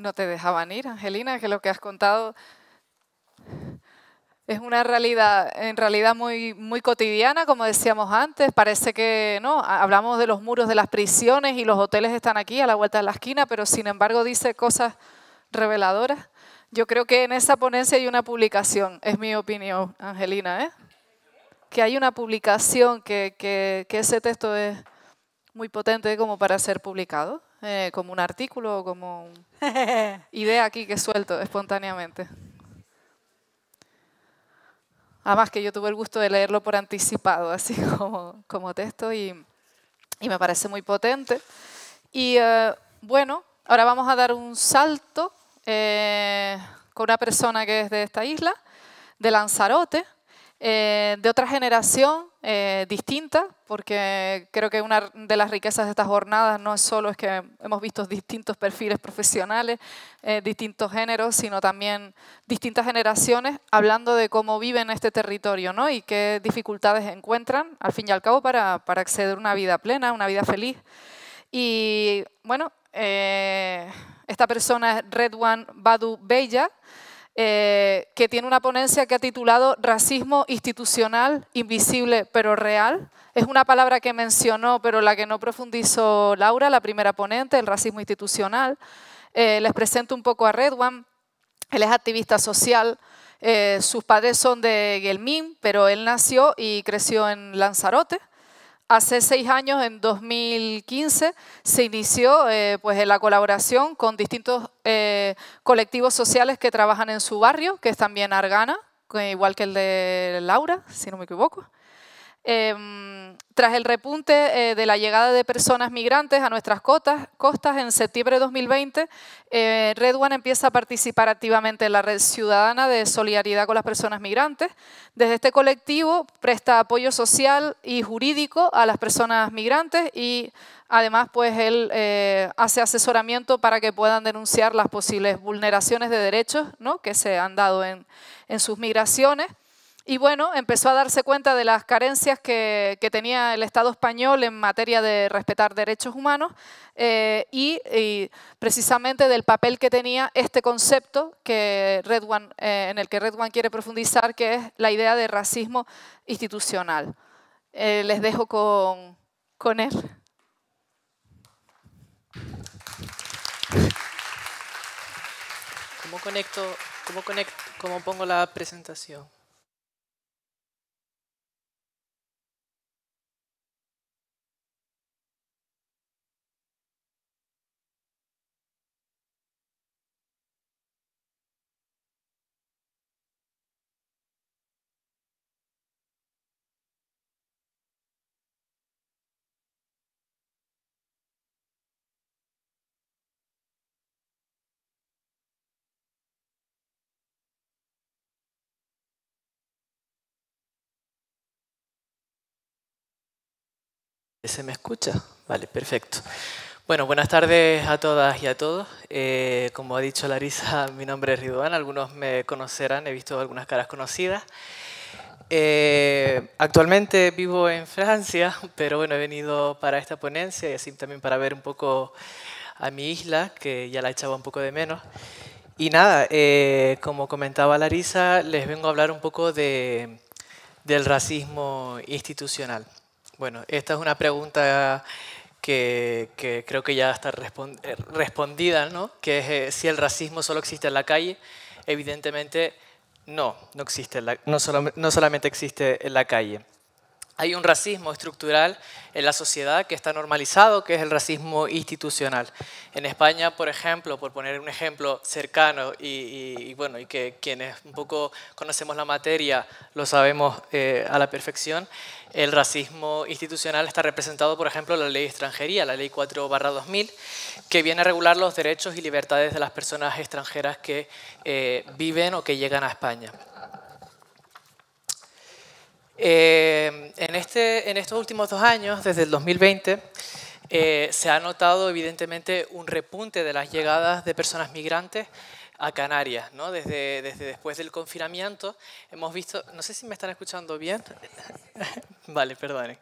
no te dejaban ir, Angelina, que lo que has contado es una realidad, en realidad muy, muy cotidiana, como decíamos antes. Parece que no, hablamos de los muros de las prisiones y los hoteles están aquí a la vuelta de la esquina, pero sin embargo dice cosas reveladoras. Yo creo que en esa ponencia hay una publicación, es mi opinión, Angelina, ¿eh? que hay una publicación, que, que ese texto es muy potente como para ser publicado. Eh, como un artículo o como un idea aquí que suelto espontáneamente. Además que yo tuve el gusto de leerlo por anticipado, así como, texto, y, me parece muy potente. Y eh, bueno, ahora vamos a dar un salto eh, con una persona que es de esta isla, de Lanzarote, de otra generación eh, distinta, porque creo que una de las riquezas de estas jornadas no es solo es que hemos visto distintos perfiles profesionales, eh, distintos géneros, sino también distintas generaciones hablando de cómo viven este territorio ¿no? y qué dificultades encuentran, al fin y al cabo, para, acceder a una vida plena, una vida feliz. Y bueno, eh, esta persona es Redwan Badu Bella. Eh, que tiene una ponencia que ha titulado Racismo institucional, invisible pero real. Es una palabra que mencionó, pero la que no profundizó Laura, la primera ponente, el racismo institucional. Eh, les presento un poco a Redwan. Él es activista social. Eh, sus padres son de Guelmín, pero él nació y creció en Lanzarote. Hace seis años, en 2015, se inició eh, pues, la colaboración con distintos eh, colectivos sociales que trabajan en su barrio, que es también Argana, igual que el de Laura, si no me equivoco. Em, tras el repunte eh, de la llegada de personas migrantes a nuestras costas, costas en septiembre de 2020, Red One empieza a participar activamente en la red ciudadana de solidaridad con las personas migrantes. Desde este colectivo presta apoyo social y jurídico a las personas migrantes y además pues él eh, hace asesoramiento para que puedan denunciar las posibles vulneraciones de derechos que se han dado en, en sus migraciones. Y bueno, empezó a darse cuenta de las carencias que, tenía el Estado español en materia de respetar derechos humanos eh, y, precisamente del papel que tenía este concepto que eh, en el que Red One quiere profundizar, que es la idea de racismo institucional. Eh, les dejo con, con él. conecto, cómo conecto, cómo pongo la presentación? ¿Se me escucha? Vale, perfecto. Bueno, buenas tardes a todas y a todos. Eh, como ha dicho Larisa, mi nombre es Ridwan, algunos me conocerán, he visto algunas caras conocidas. Eh, actualmente vivo en Francia, pero bueno, he venido para esta ponencia y así también para ver un poco a mi isla, que ya la echaba un poco de menos. Y nada, eh, como comentaba Larisa, les vengo a hablar un poco del racismo institucional. Bueno, esta es una pregunta que, creo que ya está eh, respondida, ¿no? Que es eh, si el racismo solo existe en la calle. Evidentemente, no, no existe, no solamente existe en la calle hay un racismo estructural en la sociedad que está normalizado, que es el racismo institucional. En España, por ejemplo, por poner un ejemplo cercano y, bueno, y que quienes un poco conocemos la materia lo sabemos eh, a la perfección, el racismo institucional está representado, por ejemplo, en la ley de extranjería, la ley 4-2000, que viene a regular los derechos y libertades de las personas extranjeras que eh, viven o que llegan a España. Eh, en, este, en estos últimos dos años, desde el 2020, eh, se ha notado evidentemente un repunte de las llegadas de personas migrantes a Canarias, Desde, desde después del confinamiento hemos visto, no sé si me están escuchando bien, vale, perdonen,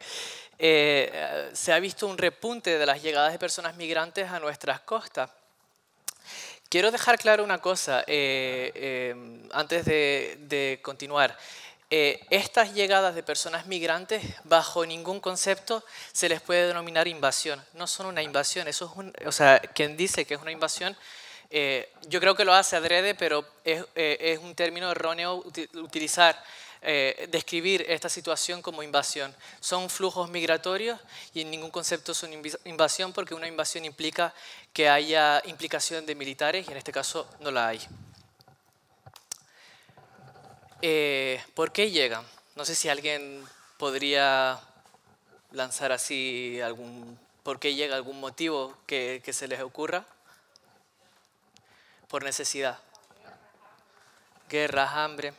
eh, se ha visto un repunte de las llegadas de personas migrantes a nuestras costas. Quiero dejar claro una cosa antes de, de continuar. Eh, estas llegadas de personas migrantes, bajo ningún concepto, se les puede denominar invasión. No son una invasión, o sea, quien dice que es una invasión, eh, yo creo que lo hace adrede, pero es, eh, es un término erróneo utilizar, describir esta situación como invasión. Son flujos migratorios y en ningún concepto son invasión, porque una invasión implica que haya implicación de militares y en este caso no la hay. Eh, ¿Por qué llega? No sé si alguien podría lanzar así algún... ¿Por qué llega algún motivo que, se les ocurra? Por necesidad. Guerras, hambre.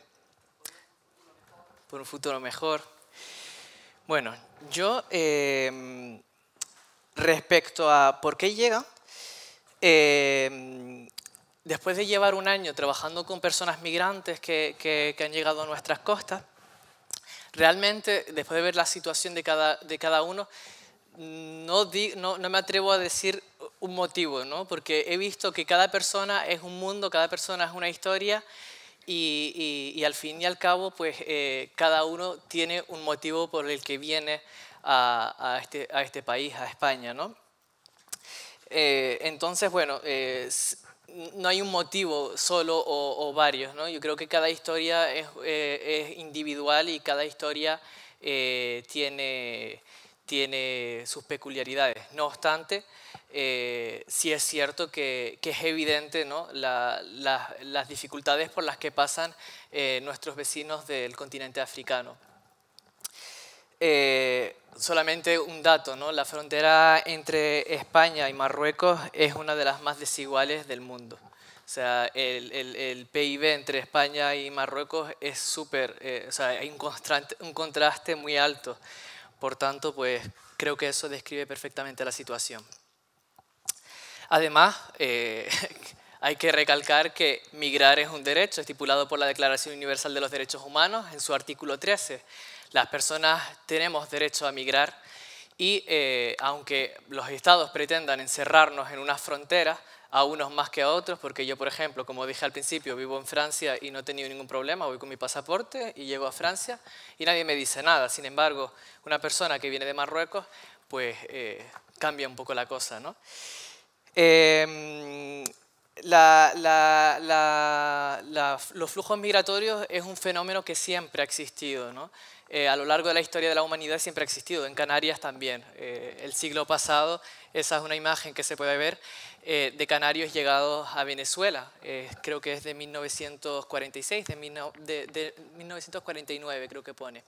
Por un futuro mejor. Bueno, yo em, respecto a por qué llega, em, después de llevar un año trabajando con personas migrantes que, han llegado a nuestras costas, realmente, después de ver la situación de cada, de cada uno, no, no, me atrevo a decir un motivo, ¿no? porque he visto que cada persona es un mundo, cada persona es una historia y, al fin y al cabo, pues eh, cada uno tiene un motivo por el que viene a, a, este, este país, a España. ¿no? Eh, entonces, bueno, eh, no hay un motivo solo o, varios, Yo creo que cada historia es, eh, individual y cada historia eh, tiene, sus peculiaridades. No obstante, eh, sí es cierto que, es evidente las dificultades por las que pasan nuestros vecinos del continente africano. Eh, solamente un dato, ¿no? la frontera entre España y Marruecos es una de las más desiguales del mundo. O sea, el, PIB entre España y Marruecos es súper, eh, o sea, hay un, contraste muy alto. Por tanto, pues creo que eso describe perfectamente la situación. Además, eh, hay que recalcar que migrar es un derecho estipulado por la Declaración Universal de los Derechos Humanos en su artículo 13 las personas tenemos derecho a migrar y eh, aunque los estados pretendan encerrarnos en unas fronteras, a unos más que a otros, porque yo, por ejemplo, como dije al principio, vivo en Francia y no he tenido ningún problema, voy con mi pasaporte y llego a Francia y nadie me dice nada. Sin embargo, una persona que viene de Marruecos, pues eh, cambia un poco la cosa. ¿no? Em, los flujos migratorios es un fenómeno que siempre ha existido. ¿no? Eh, a lo largo de la historia de la humanidad siempre ha existido, en Canarias también. Eh, el siglo pasado, esa es una imagen que se puede ver, eh, de canarios llegados a Venezuela, creo que es de 1946, de, de 1949 creo que pone.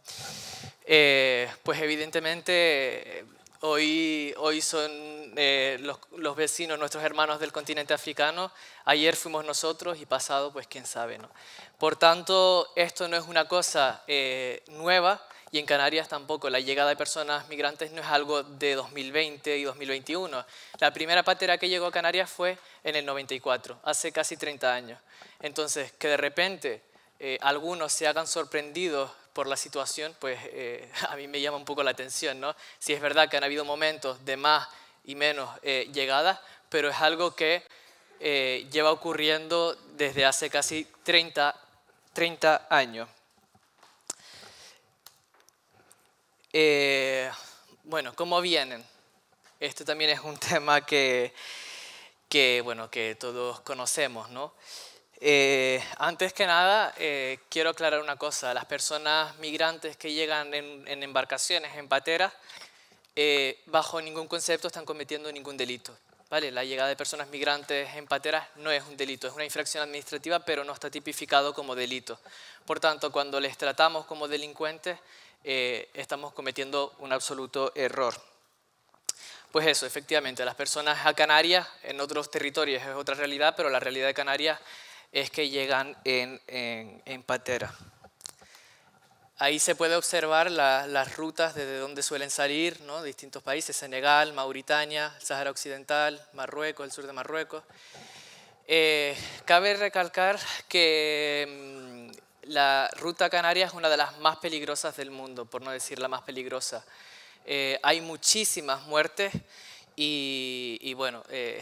pues evidentemente Hoy, son eh, los, vecinos, nuestros hermanos del continente africano. Ayer fuimos nosotros y pasado, pues quién sabe. Por tanto, esto no es una cosa eh, nueva y en Canarias tampoco. La llegada de personas migrantes no es algo de 2020 y 2021. La primera patera que llegó a Canarias fue en el 94, hace casi 30 años. Entonces, que de repente eh, algunos se hagan sorprendidos por la situación, pues eh, a mí me llama un poco la atención, ¿no? Si es verdad que han habido momentos de más y menos eh, llegadas, pero es algo que eh, lleva ocurriendo desde hace casi 30, 30 años. bueno, ¿cómo vienen? Esto también es un tema que, que, bueno, que todos conocemos, ¿no? Eh, antes que nada, eh, quiero aclarar una cosa. Las personas migrantes que llegan en, embarcaciones, en pateras, eh, bajo ningún concepto están cometiendo ningún delito. ¿vale? La llegada de personas migrantes en pateras no es un delito, es una infracción administrativa, pero no está tipificado como delito. Por tanto, cuando les tratamos como delincuentes, estamos cometiendo un absoluto error. Pues eso, efectivamente, las personas a Canarias, en otros territorios es otra realidad, pero la realidad de Canarias es que llegan en, patera. Ahí se puede observar las rutas desde donde suelen salir, ¿no? distintos países, Senegal, Mauritania, Sahara Occidental, Marruecos, el sur de Marruecos. Eh, cabe recalcar que mm, la ruta canaria es una de las más peligrosas del mundo, por no decir la más peligrosa. Eh, hay muchísimas muertes y, bueno, eh,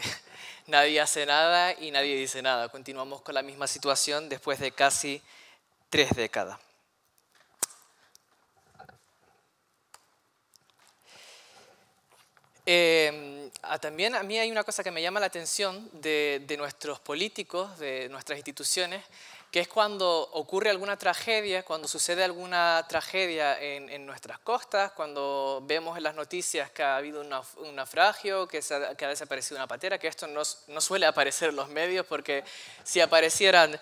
Nadie hace nada y nadie dice nada. Continuamos con la misma situación después de casi tres décadas. Eh, Ah, también a mí hay una cosa que me llama la atención de, nuestros políticos, de nuestras instituciones, que es cuando ocurre alguna tragedia, cuando sucede alguna tragedia en, nuestras costas, cuando vemos en las noticias que ha habido un, naufragio, que, ha, que desaparecido una patera, que esto no, suele aparecer en los medios porque si aparecieran,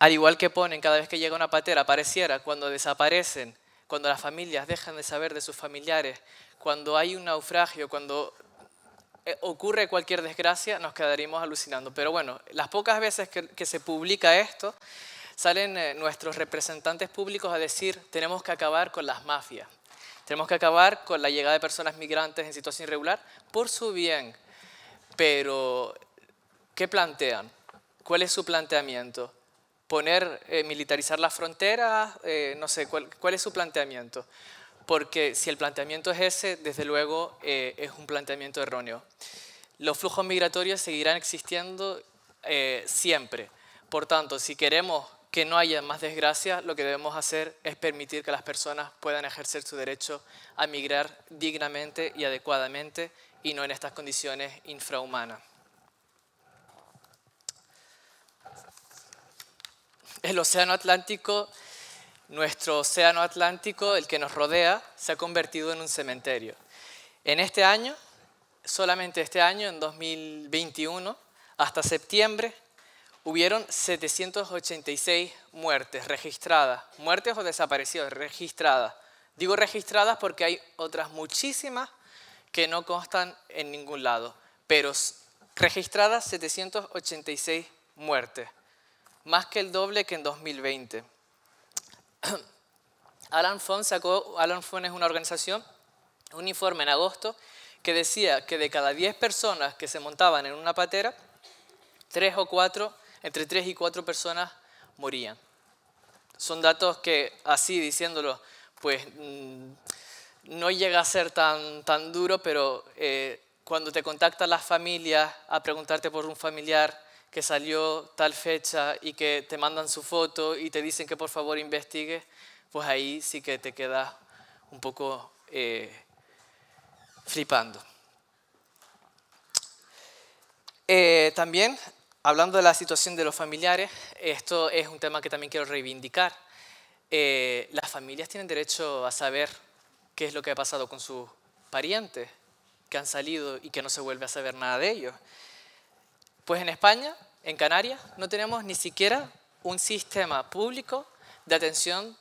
al igual que ponen cada vez que llega una patera, apareciera cuando desaparecen, cuando las familias dejan de saber de sus familiares, cuando hay un naufragio, cuando eh, ocurre cualquier desgracia, nos quedaríamos alucinando. Pero bueno, las pocas veces que, se publica esto, salen eh, nuestros representantes públicos a decir, tenemos que acabar con las mafias, tenemos que acabar con la llegada de personas migrantes en situación irregular por su bien. Pero, ¿qué plantean? ¿Cuál es su planteamiento? ¿Poner, eh, militarizar las fronteras? no sé, ¿cuál es su planteamiento? porque si el planteamiento es ese, desde luego eh, es un planteamiento erróneo. Los flujos migratorios seguirán existiendo eh, siempre. Por tanto, si queremos que no haya más desgracias, lo que debemos hacer es permitir que las personas puedan ejercer su derecho a migrar dignamente y adecuadamente y no en estas condiciones infrahumanas. El Océano Atlántico nuestro océano Atlántico, el que nos rodea, se ha convertido en un cementerio. En este año, solamente este año, en 2021, hasta septiembre, hubieron 786 muertes registradas, muertes o desaparecidos registradas. Digo registradas porque hay otras muchísimas que no constan en ningún lado, pero registradas 786 muertes, más que el doble que en 2020. Alan Fon, sacó, Alan Fon es una organización, un informe en agosto que decía que de cada 10 personas que se montaban en una patera, tres o cuatro, entre 3 y 4 personas morían. Son datos que así diciéndolo, pues mm, no llega a ser tan, tan duro, pero eh, cuando te contactan las familias a preguntarte por un familiar, que salió tal fecha y que te mandan su foto y te dicen que por favor investigue, pues ahí sí que te quedas un poco eh, flipando. Eh, también, hablando de la situación de los familiares, esto es un tema que también quiero reivindicar. Eh, las familias tienen derecho a saber qué es lo que ha pasado con sus parientes que han salido y que no se vuelve a saber nada de ellos. Pues en España, en Canarias, no tenemos ni siquiera un sistema público de atención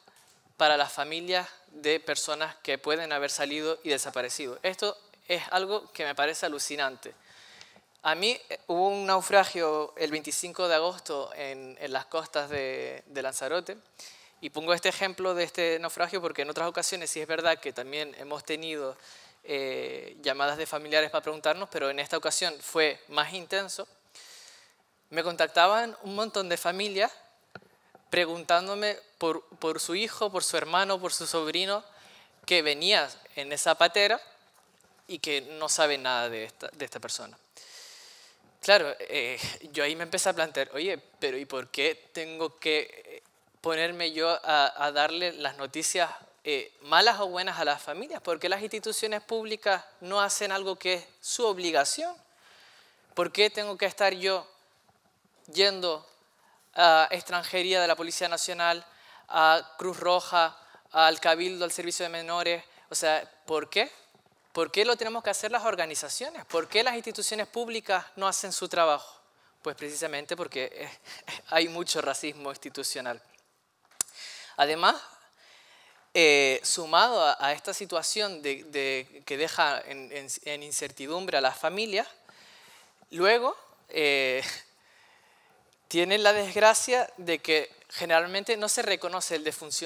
para las familias de personas que pueden haber salido y desaparecido. Esto es algo que me parece alucinante. A mí eh, hubo un naufragio el 25 de agosto en, las costas de, Lanzarote y pongo este ejemplo de este naufragio porque en otras ocasiones sí es verdad que también hemos tenido eh, llamadas de familiares para preguntarnos, pero en esta ocasión fue más intenso me contactaban un montón de familias preguntándome por, su hijo, por su hermano, por su sobrino, que venía en esa patera y que no sabe nada de esta, persona. Claro, eh, yo ahí me empecé a plantear, oye, pero ¿y por qué tengo que eh, ponerme yo a, darle las noticias eh, malas o buenas a las familias? ¿Por qué las instituciones públicas no hacen algo que es su obligación? ¿Por qué tengo que estar yo yendo a extranjería de la Policía Nacional, a Cruz Roja, al Cabildo, al Servicio de Menores. O sea, ¿por qué? ¿Por qué lo tenemos que hacer las organizaciones? ¿Por qué las instituciones públicas no hacen su trabajo? Pues precisamente porque hay mucho racismo institucional. Además, eh, sumado a, esta situación de, que deja en, incertidumbre a las familias, luego eh, tiene la desgracia de que generalmente no se reconoce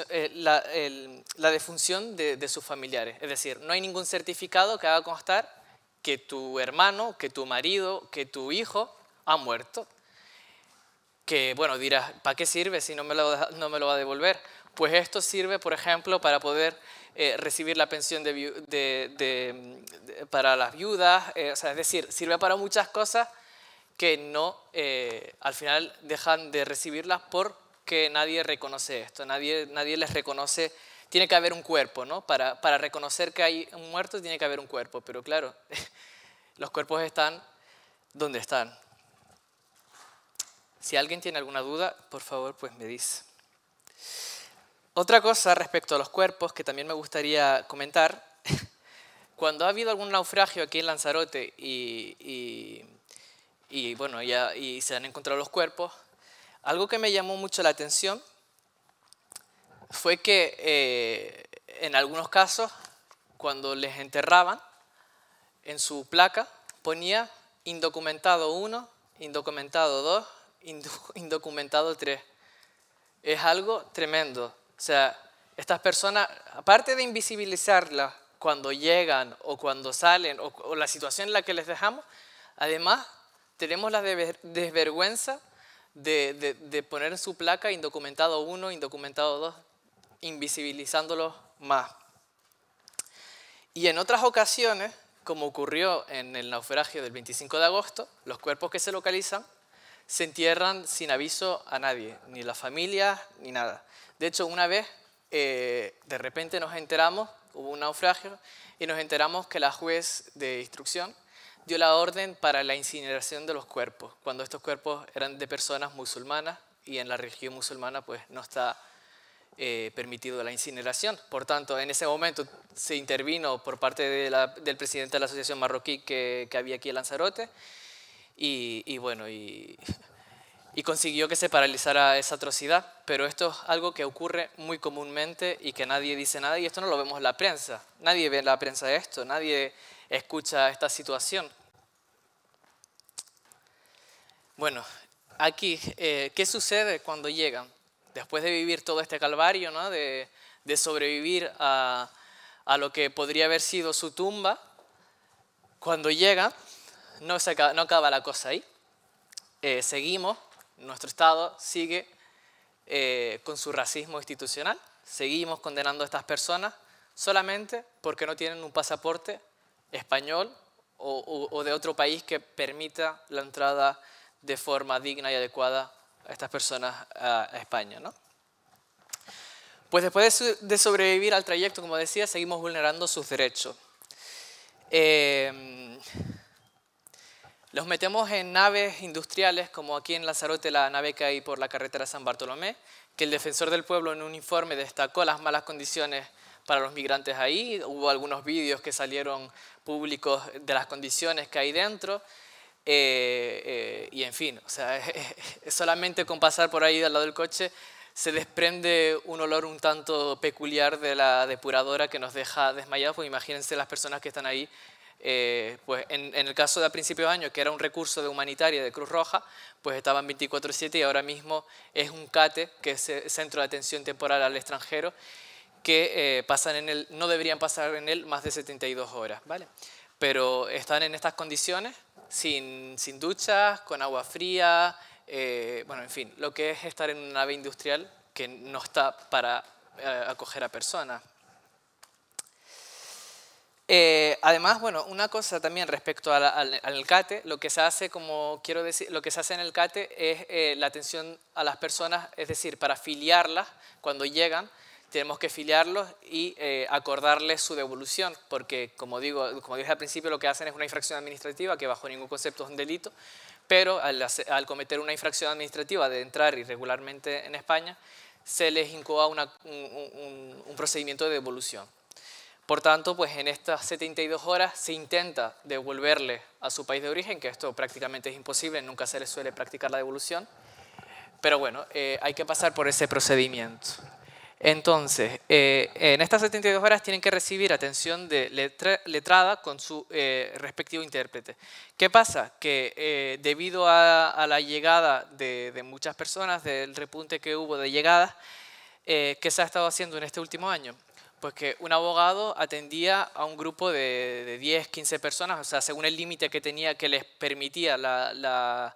eh, la, defunción de, sus familiares. Es decir, no hay ningún certificado que haga constar que tu hermano, que tu marido, que tu hijo ha muerto. Que, bueno, dirás, ¿para qué sirve si no me, lo, no me lo va a devolver? Pues esto sirve, por ejemplo, para poder eh, recibir la pensión para las viudas, eh, es decir, sirve para muchas cosas que no, eh, al final dejan de recibirlas porque nadie reconoce esto, nadie, nadie les reconoce, tiene que haber un cuerpo, ¿no? Para, para reconocer que hay un muerto tiene que haber un cuerpo, pero claro, los cuerpos están donde están. Si alguien tiene alguna duda, por favor, pues me dice. Otra cosa respecto a los cuerpos que también me gustaría comentar, cuando ha habido algún naufragio aquí en Lanzarote y y bueno, ya, y se han encontrado los cuerpos. Algo que me llamó mucho la atención fue que eh, en algunos casos, cuando les enterraban, en su placa ponía indocumentado 1, indocumentado 2, indocumentado 3. Es algo tremendo. O sea, estas personas, aparte de invisibilizarlas cuando llegan o cuando salen o la situación en la que les dejamos, además tenemos la desvergüenza de, poner en su placa indocumentado 1, indocumentado 2, invisibilizándolos más. Y en otras ocasiones, como ocurrió en el naufragio del 25 de agosto, los cuerpos que se localizan se entierran sin aviso a nadie, ni la familia, ni nada. De hecho, una vez, eh, de repente nos enteramos, hubo un naufragio, y nos enteramos que la juez de instrucción dio la orden para la incineración de los cuerpos, cuando estos cuerpos eran de personas musulmanas y en la religión musulmana pues no está eh, permitido la incineración. Por tanto, en ese momento se intervino por parte del presidente de la Asociación Marroquí que, había aquí en Lanzarote y, bueno, y consiguió que se paralizara esa atrocidad. Pero esto es algo que ocurre muy comúnmente y que nadie dice nada y esto no lo vemos en la prensa. Nadie ve en la prensa esto, nadie escucha esta situación. Bueno, aquí, eh, ¿qué sucede cuando llegan? Después de vivir todo este calvario, de, sobrevivir a, lo que podría haber sido su tumba, cuando llegan, no, se acaba, no acaba la cosa ahí. Eh, seguimos, nuestro Estado sigue eh, con su racismo institucional, seguimos condenando a estas personas solamente porque no tienen un pasaporte español o, de otro país que permita la entrada de forma digna y adecuada a estas personas a, España. ¿no? Pues después de, sobrevivir al trayecto, como decía, seguimos vulnerando sus derechos. Em, los metemos en naves industriales, como aquí en Lanzarote, la nave que hay por la carretera San Bartolomé, que el defensor del pueblo en un informe destacó las malas condiciones para los migrantes ahí. Hubo algunos vídeos que salieron públicos de las condiciones que hay dentro. Eh, eh, y en fin, o sea, solamente con pasar por ahí al lado del coche se desprende un olor un tanto peculiar de la depuradora que nos deja desmayados, imagínense las personas que están ahí. Eh, pues en, el caso de a principios de año, que era un recurso de humanitaria de Cruz Roja, pues estaban 24-7 y ahora mismo es un CATE, que es Centro de Atención Temporal al Extranjero, que eh, pasan en no deberían pasar en él más de 72 horas, ¿vale? Pero están en estas condiciones, sin, sin duchas, con agua fría, eh, bueno, en fin, lo que es estar en una nave industrial que no está para eh, acoger a personas. además, bueno, una cosa también respecto al, CATE, lo que se hace, como quiero decir, lo que se hace en el CATE es la atención a las personas, es decir, para filiarlas cuando llegan, tenemos que filiarlos y eh, acordarles su devolución, porque como, digo, como dije al principio, lo que hacen es una infracción administrativa, que bajo ningún concepto es un delito, pero al, cometer una infracción administrativa de entrar irregularmente en España, se les incoa un, procedimiento de devolución. Por tanto, pues en estas 72 horas se intenta devolverle a su país de origen, que esto prácticamente es imposible, nunca se les suele practicar la devolución, pero bueno, eh, hay que pasar por ese procedimiento. Entonces, eh, en estas 72 horas tienen que recibir atención de letrada con su eh, respectivo intérprete. ¿Qué pasa? Que eh, debido a, la llegada de, muchas personas, del repunte que hubo de llegadas, ¿qué se ha estado haciendo en este último año? Pues que un abogado atendía a un grupo de, 10, 15 personas, o sea, según el límite que tenía que les permitía la,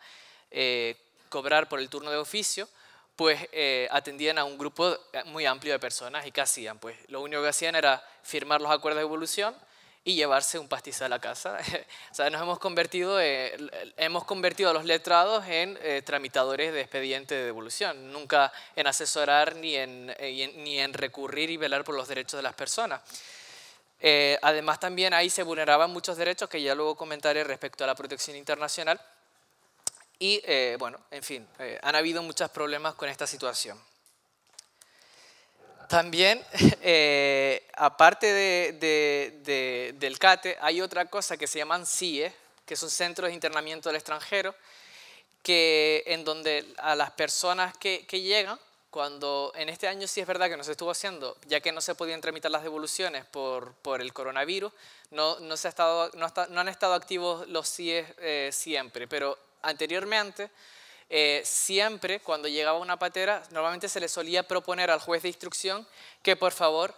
cobrar por el turno de oficio, pues eh, atendían a un grupo eh, muy amplio de personas y ¿qué hacían? Pues lo único que hacían era firmar los acuerdos de evolución y llevarse un pastizal a casa. o sea, nos hemos convertido, eh, hemos convertido a los letrados en tramitadores de expediente de devolución, nunca en asesorar ni en, ni en recurrir y velar por los derechos de las personas. además, también ahí se vulneraban muchos derechos que ya luego comentaré respecto a la protección internacional y eh, bueno, en fin, eh, han habido muchos problemas con esta situación. También, eh, aparte del CATE, hay otra cosa que se llaman CIE, que son Centros de Internamiento del Extranjero, que, en donde a las personas que, llegan, cuando en este año sí es verdad que no se estuvo haciendo, ya que no se podían tramitar las devoluciones por, el coronavirus, no, no, se ha estado, no, han estado activos los CIE siempre, pero anteriormente, eh, siempre cuando llegaba una patera, normalmente se le solía proponer al juez de instrucción que por favor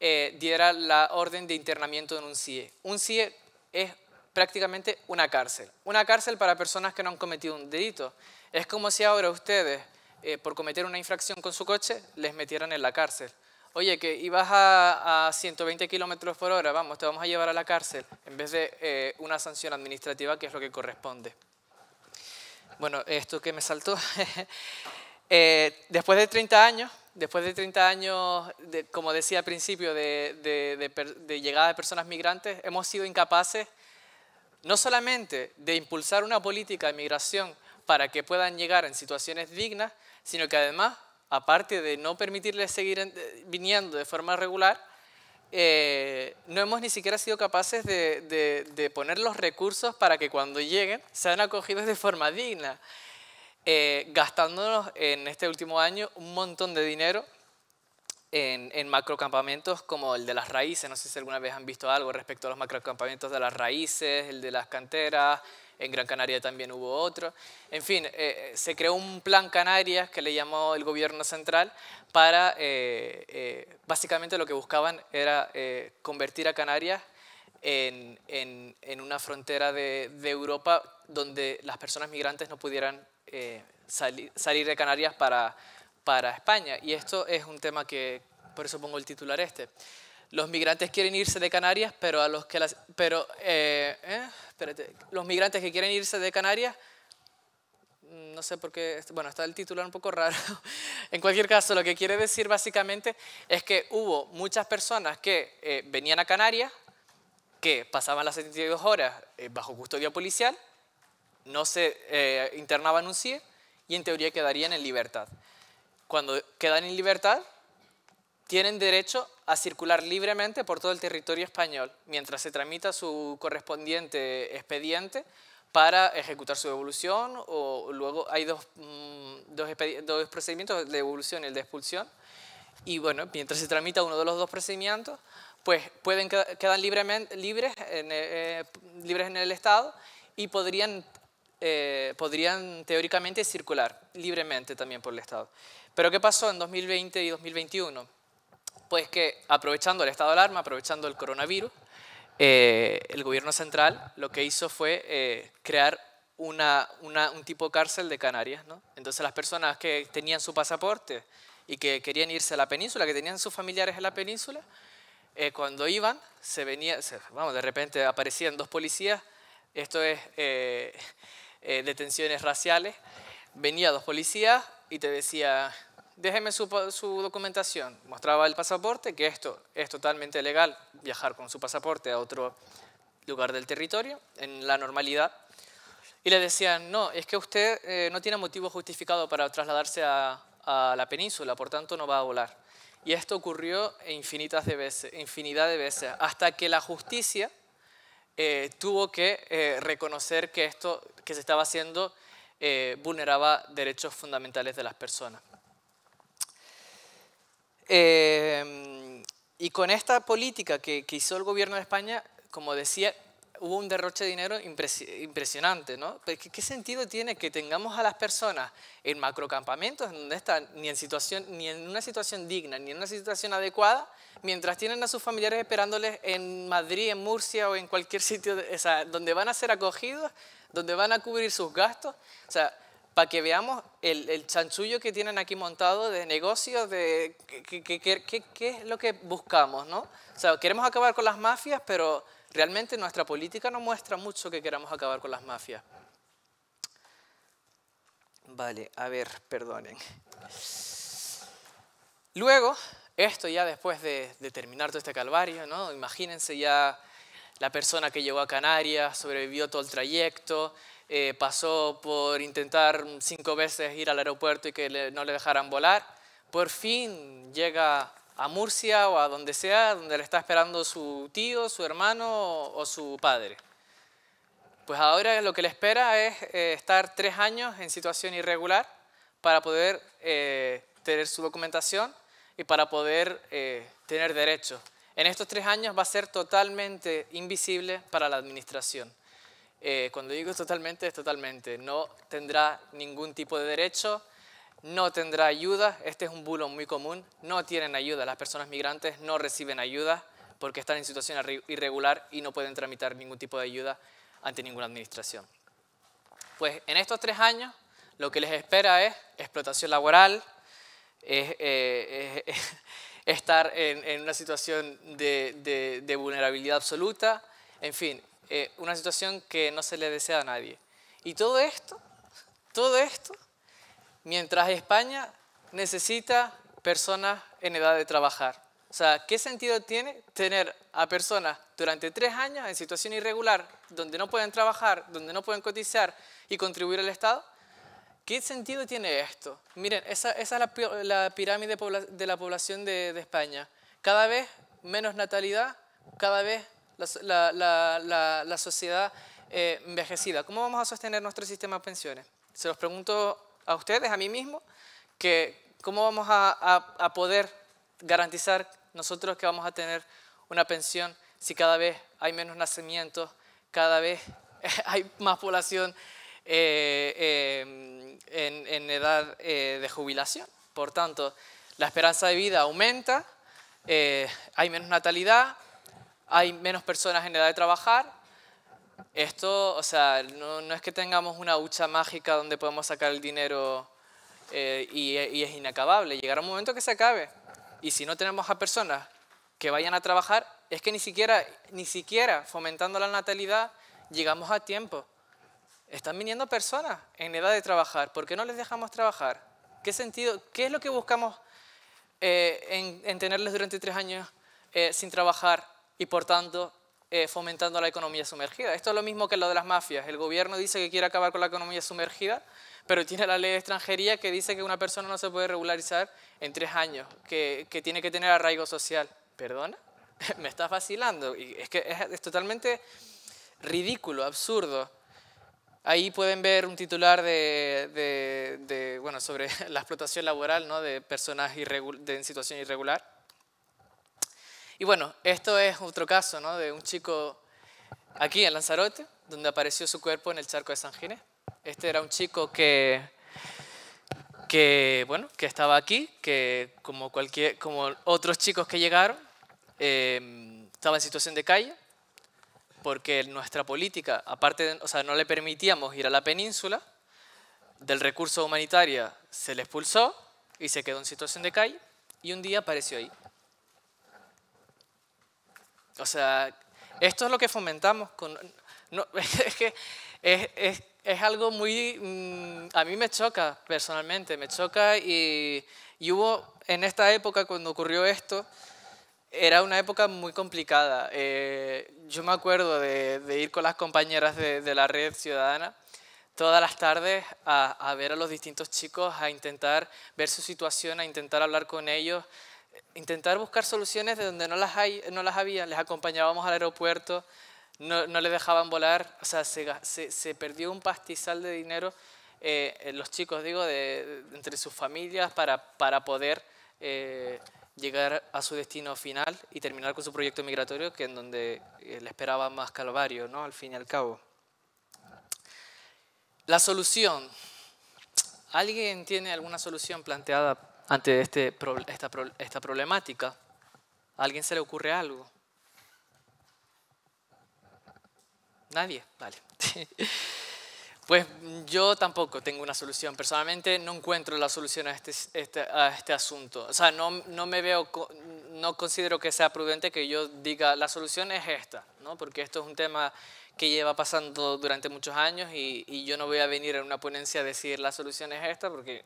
eh, diera la orden de internamiento en un CIE. Un CIE es prácticamente una cárcel. Una cárcel para personas que no han cometido un delito. Es como si ahora ustedes, eh, por cometer una infracción con su coche, les metieran en la cárcel. Oye, que ibas a 120 kilómetros por hora, vamos, te vamos a llevar a la cárcel, en vez de una sanción administrativa, que es lo que corresponde bueno, esto que me saltó. Eh, después de 30 años, después de 30 años, como decía al principio, de, llegada de personas migrantes, hemos sido incapaces no solamente de impulsar una política de migración para que puedan llegar en situaciones dignas, sino que además, aparte de no permitirles seguir eh, viniendo de forma regular, eh, no hemos ni siquiera sido capaces de, poner los recursos para que cuando lleguen sean acogidos de forma digna, eh, gastándonos en este último año un montón de dinero en, macrocampamentos como el de las raíces. No sé si alguna vez han visto algo respecto a los macrocampamentos de las raíces, el de las canteras, en Gran Canaria también hubo otro. En fin, eh, eh, se creó un plan Canarias que le llamó el gobierno central para, eh, básicamente lo que buscaban era convertir a Canarias en, una frontera de, Europa donde las personas migrantes no pudieran salir de Canarias para, para España. Y esto es un tema que, por eso pongo el titular este los migrantes quieren irse de Canarias, pero a los que las, pero, eh, eh, los migrantes que quieren irse de Canarias, no sé por qué, bueno, está el titular un poco raro. en cualquier caso, lo que quiere decir básicamente es que hubo muchas personas que eh, venían a Canarias, que pasaban las 72 horas bajo custodia policial, no se internaban un CIE y en teoría quedarían en libertad. Cuando quedan en libertad, tienen derecho a circular libremente por todo el territorio español mientras se tramita su correspondiente expediente para ejecutar su devolución o luego hay dos, mm, dos, procedimientos, el de devolución y el de expulsión. Y bueno, mientras se tramita uno de los dos procedimientos, pues pueden, quedan libremente, libres, en, e, eh, en el Estado y podrían, eh, podrían teóricamente circular libremente también por el Estado. Pero ¿qué pasó en 2020 y 2021? Pues que aprovechando el estado de alarma, aprovechando el coronavirus, eh, el gobierno central lo que hizo fue eh, crear una, un tipo cárcel de Canarias. ¿no? Entonces las personas que tenían su pasaporte y que querían irse a la península, que tenían sus familiares en la península, eh, cuando iban, se venía, vamos, de repente aparecían dos policías, esto es detenciones raciales, venía dos policías y te decía, déjeme su, documentación. Mostraba el pasaporte, que esto es totalmente legal, viajar con su pasaporte a otro lugar del territorio, en la normalidad. Y le decían, no, es que usted eh, no tiene motivo justificado para trasladarse a, la península, por tanto no va a volar. Y esto ocurrió infinitas veces, infinidad de veces, hasta que la justicia eh, tuvo que eh, reconocer que esto que se estaba haciendo vulneraba derechos fundamentales de las personas. Em, y con esta política que, hizo el gobierno de España, como decía, hubo un derroche de dinero impresionante, ¿no? ¿Qué, ¿Qué sentido tiene que tengamos a las personas en macrocampamentos donde están ni en, situación, ni en una situación digna, ni en una situación adecuada, mientras tienen a sus familiares esperándoles en Madrid, en Murcia o en cualquier sitio, donde van a ser acogidos, donde van a cubrir sus gastos? O sea, para que veamos el, chanchullo que tienen aquí montado de negocios, de qué es lo que buscamos, ¿no? O sea, queremos acabar con las mafias, pero realmente nuestra política no muestra mucho que queramos acabar con las mafias. Vale, a ver, perdonen. Luego, esto ya después de, de terminar todo este calvario, ¿no? Imagínense ya la persona que llegó a Canarias, sobrevivió todo el trayecto, eh, pasó por intentar cinco veces ir al aeropuerto y que no le dejaran volar. Por fin llega a Murcia o a donde sea, donde le está esperando su tío, su hermano o, su padre. Pues ahora lo que le espera es eh, estar tres años en situación irregular para poder eh, tener su documentación y para poder tener derechos. En estos tres años va a ser totalmente invisible para la administración. Eh, cuando digo totalmente, es totalmente. No tendrá ningún tipo de derecho, no tendrá ayuda. Este es un bulo muy común. No tienen ayuda. Las personas migrantes no reciben ayuda porque están en situación irregular y no pueden tramitar ningún tipo de ayuda ante ninguna administración. Pues en estos tres años lo que les espera es explotación laboral, eh, estar en, una situación de, de vulnerabilidad absoluta, en fin, eh, una situación que no se le desea a nadie. Y todo esto, todo esto, mientras España necesita personas en edad de trabajar. O sea, ¿qué sentido tiene tener a personas durante tres años en situación irregular, donde no pueden trabajar, donde no pueden cotizar y contribuir al Estado? ¿Qué sentido tiene esto? Miren, esa, es la, pirámide de la población de, de España. Cada vez menos natalidad, cada vez la, sociedad eh, envejecida. ¿Cómo vamos a sostener nuestro sistema de pensiones? Se los pregunto a ustedes, a mí mismo, que cómo vamos a, poder garantizar nosotros que vamos a tener una pensión si cada vez hay menos nacimientos, cada vez hay más población eh, eh, en, edad de jubilación. Por tanto, la esperanza de vida aumenta, hay menos natalidad, hay menos personas en edad de trabajar. Esto, o sea, no, es que tengamos una hucha mágica donde podemos sacar el dinero eh, y, es inacabable. Llegará un momento que se acabe. Y si no tenemos a personas que vayan a trabajar, es que ni siquiera, ni siquiera fomentando la natalidad llegamos a tiempo. Están viniendo personas en edad de trabajar. ¿Por qué no les dejamos trabajar? ¿Qué sentido? ¿Qué es lo que buscamos eh, en, tenerles durante tres años eh, sin trabajar? y por tanto eh, fomentando la economía sumergida. Esto es lo mismo que lo de las mafias. El gobierno dice que quiere acabar con la economía sumergida, pero tiene la ley de extranjería que dice que una persona no se puede regularizar en tres años, que, tiene que tener arraigo social. ¿Perdona? Me estás vacilando. Y es que es, totalmente ridículo, absurdo. Ahí pueden ver un titular de, de, bueno, sobre la explotación laboral ¿no? de personas de, en situación irregular. Y bueno, esto es otro caso ¿no? de un chico aquí en Lanzarote, donde apareció su cuerpo en el charco de San Ginés. Este era un chico que, que, bueno, que estaba aquí, que como, cualquier, como otros chicos que llegaron, em, estaba en situación de calle, porque nuestra política, aparte, de, o sea, no le permitíamos ir a la península, del recurso humanitario se le expulsó y se quedó en situación de calle, y un día apareció ahí. O sea, esto es lo que fomentamos. es que es, algo muy... Mm, a mí me choca personalmente, me choca y, hubo en esta época cuando ocurrió esto, era una época muy complicada. Eh, yo me acuerdo de, ir con las compañeras de, la red ciudadana todas las tardes a, ver a los distintos chicos, a intentar ver su situación, a intentar hablar con ellos, intentar buscar soluciones de donde no las, hay, no las había. Les acompañábamos al aeropuerto, no, no les dejaban volar, o sea, se, se, se perdió un pastizal de dinero, eh, los chicos, digo, de, entre sus familias para, para poder eh, llegar a su destino final y terminar con su proyecto migratorio, que en donde eh, le esperaba más calvario, ¿no? Al fin y al cabo. La solución. ¿Alguien tiene alguna solución planteada ante este, esta, problemática? ¿A alguien se le ocurre algo? Nadie, vale. Pues yo tampoco tengo una solución. Personalmente no encuentro la solución a este, este a este asunto. O sea, no, no, me veo, no considero que sea prudente que yo diga la solución es esta, ¿no? porque esto es un tema que lleva pasando durante muchos años y, yo no voy a venir en una ponencia a decir la solución es esta porque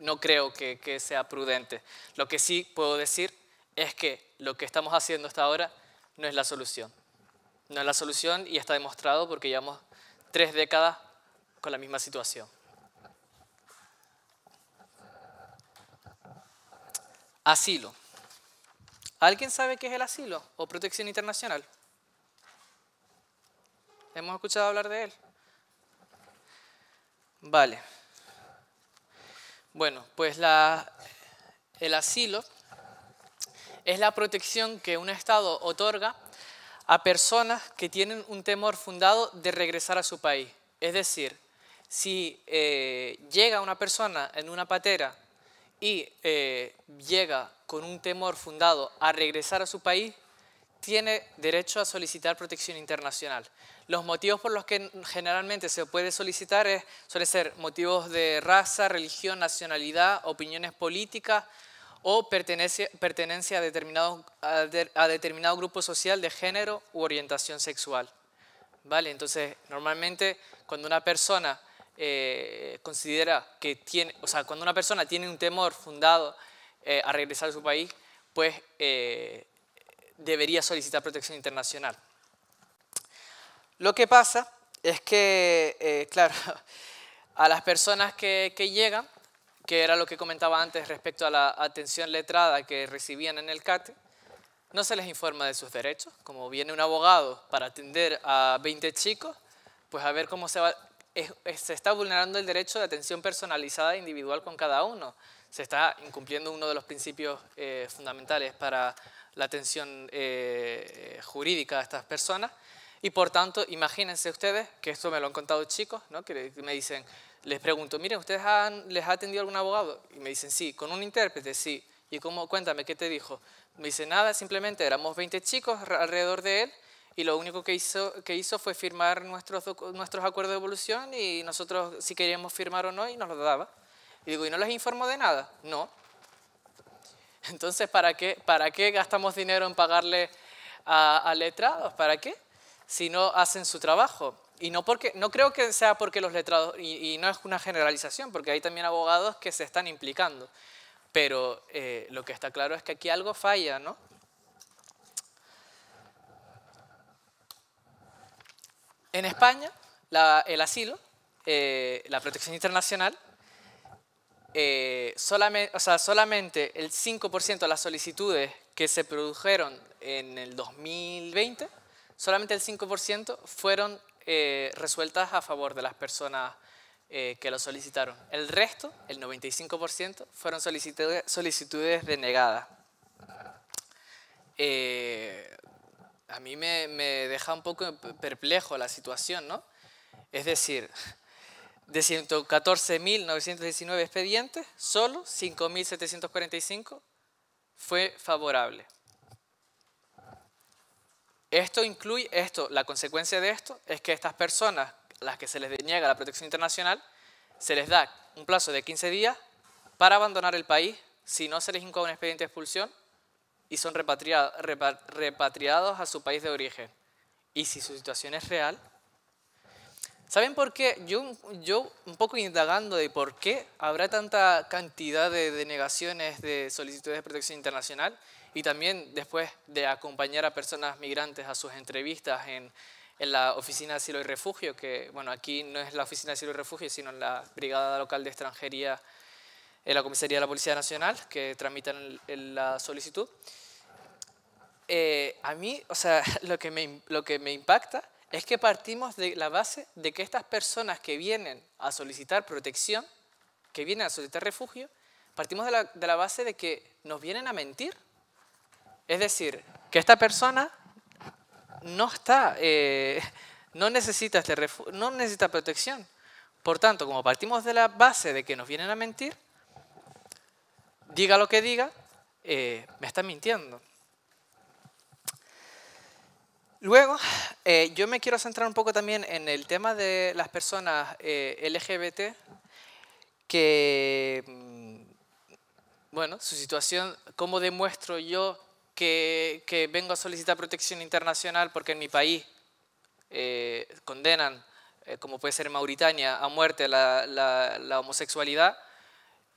no creo que, que sea prudente. Lo que sí puedo decir es que lo que estamos haciendo hasta ahora no es la solución. No es la solución y está demostrado porque llevamos tres décadas con la misma situación. Asilo. ¿Alguien sabe qué es el asilo o protección internacional? ¿Hemos escuchado hablar de él? Vale. Bueno, pues el asilo es la protección que un Estado otorga a personas que tienen un temor fundado de regresar a su país. Es decir, si eh, llega una persona en una patera y eh, llega con un temor fundado a regresar a su país, tiene derecho a solicitar protección internacional. Los motivos por los que generalmente se puede solicitar es, suelen ser motivos de raza, religión, nacionalidad, opiniones políticas o pertenencia, a, determinado, grupo social de género u orientación sexual. ¿Vale? Entonces, normalmente cuando una persona eh, considera que tiene, o sea, cuando una persona tiene un temor fundado eh, a regresar a su país, pues eh, debería solicitar protección internacional. Lo que pasa es que, eh, claro, a las personas que, llegan, que era lo que comentaba antes respecto a la atención letrada que recibían en el CATE, no se les informa de sus derechos. Como viene un abogado para atender a 20 chicos, pues a ver cómo se va... se está vulnerando el derecho de atención personalizada e individual con cada uno. Se está incumpliendo uno de los principios eh, fundamentales para la atención eh, jurídica a estas personas y por tanto, imagínense ustedes, que esto me lo han contado chicos, ¿no? que me dicen, les pregunto, miren, ¿ustedes les ha atendido algún abogado? Y me dicen, sí, con un intérprete, sí. Y como, cuéntame, ¿qué te dijo? Me dice, nada, simplemente éramos 20 chicos alrededor de él y lo único que hizo, que hizo fue firmar nuestros, nuestros acuerdos de evolución y nosotros si queríamos firmar o no y nos lo daba. Y digo, ¿y no les informó de nada? No. Entonces, ¿para qué, para qué gastamos dinero en pagarle a, a letrados? ¿Para qué? si no hacen su trabajo. Y no, porque, no creo que sea porque los letrados, y, no es una generalización, porque hay también abogados que se están implicando. Pero eh, lo que está claro es que aquí algo falla, ¿no? En España, el asilo, eh, la protección internacional, eh, solamente, o sea, solamente el 5% de las solicitudes que se produjeron en el 2020 solamente el 5% fueron eh, resueltas a favor de las personas eh, que lo solicitaron. El resto, el 95%, fueron solicitudes, denegadas. Eh, a mí me, me, deja un poco perplejo la situación, ¿no? Es decir, de 114.919 expedientes, solo 5.745 fue favorable. Esto incluye, esto, la consecuencia de esto es que estas personas, las que se les niega la protección internacional, se les da un plazo de 15 días para abandonar el país si no se les incoa un expediente de expulsión y son repatriados a su país de origen. Y si su situación es real, ¿saben por qué? Yo, yo un poco indagando de por qué habrá tanta cantidad de denegaciones de solicitudes de protección internacional, y también después de acompañar a personas migrantes a sus entrevistas en, en la Oficina de Asilo y Refugio, que bueno, aquí no es la Oficina de Asilo y Refugio, sino en la Brigada Local de Extranjería, en la Comisaría de la Policía Nacional, que tramitan la solicitud. Eh, a mí, o sea, lo que, me, lo que me impacta es que partimos de la base de que estas personas que vienen a solicitar protección, que vienen a solicitar refugio, partimos de la, de la base de que nos vienen a mentir es decir, que esta persona no está, eh, no necesita este no necesita protección. Por tanto, como partimos de la base de que nos vienen a mentir, diga lo que diga, eh, me está mintiendo. Luego, eh, yo me quiero centrar un poco también en el tema de las personas LGBT que, mm, bueno, su situación, cómo demuestro yo que, vengo a solicitar protección internacional porque en mi país eh, condenan, eh, como puede ser en Mauritania, a muerte la, la, homosexualidad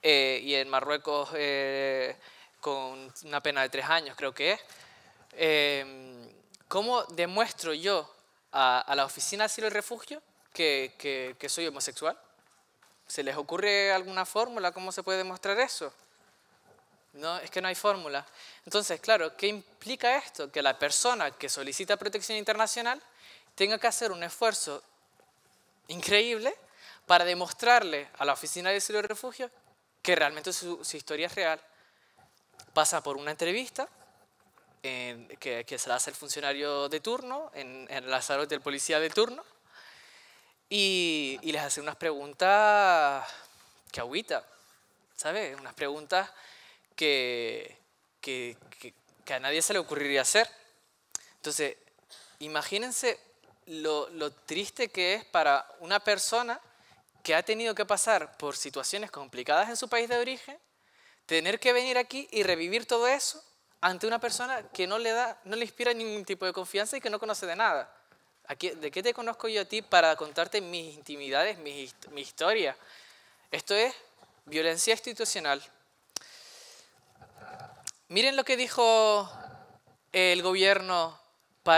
eh, y en Marruecos con una pena de tres años, creo que es. Em, ¿Cómo demuestro yo a, a, la Oficina de Asilo y Refugio que, que, que soy homosexual? ¿Se les ocurre alguna fórmula? ¿Cómo se puede demostrar eso? No, es que no hay fórmula. Entonces, claro, ¿qué implica esto? Que la persona que solicita protección internacional tenga que hacer un esfuerzo increíble para demostrarle a la Oficina de Asilo y Refugio que realmente su, historia es real. Pasa por una entrevista que, se la hace el funcionario de turno, en, la sala del policía de turno, y, y les hace unas preguntas que agüita, ¿sabes? Unas preguntas que, a nadie se le ocurriría hacer. Entonces, imagínense lo, triste que es para una persona que ha tenido que pasar por situaciones complicadas en su país de origen, tener que venir aquí y revivir todo eso ante una persona que no le da, no le inspira ningún tipo de confianza y que no conoce de nada. ¿De qué te conozco yo a ti para contarte mis intimidades, mi, mi historia? Esto es violencia institucional. Miren lo que dijo el gobierno eh,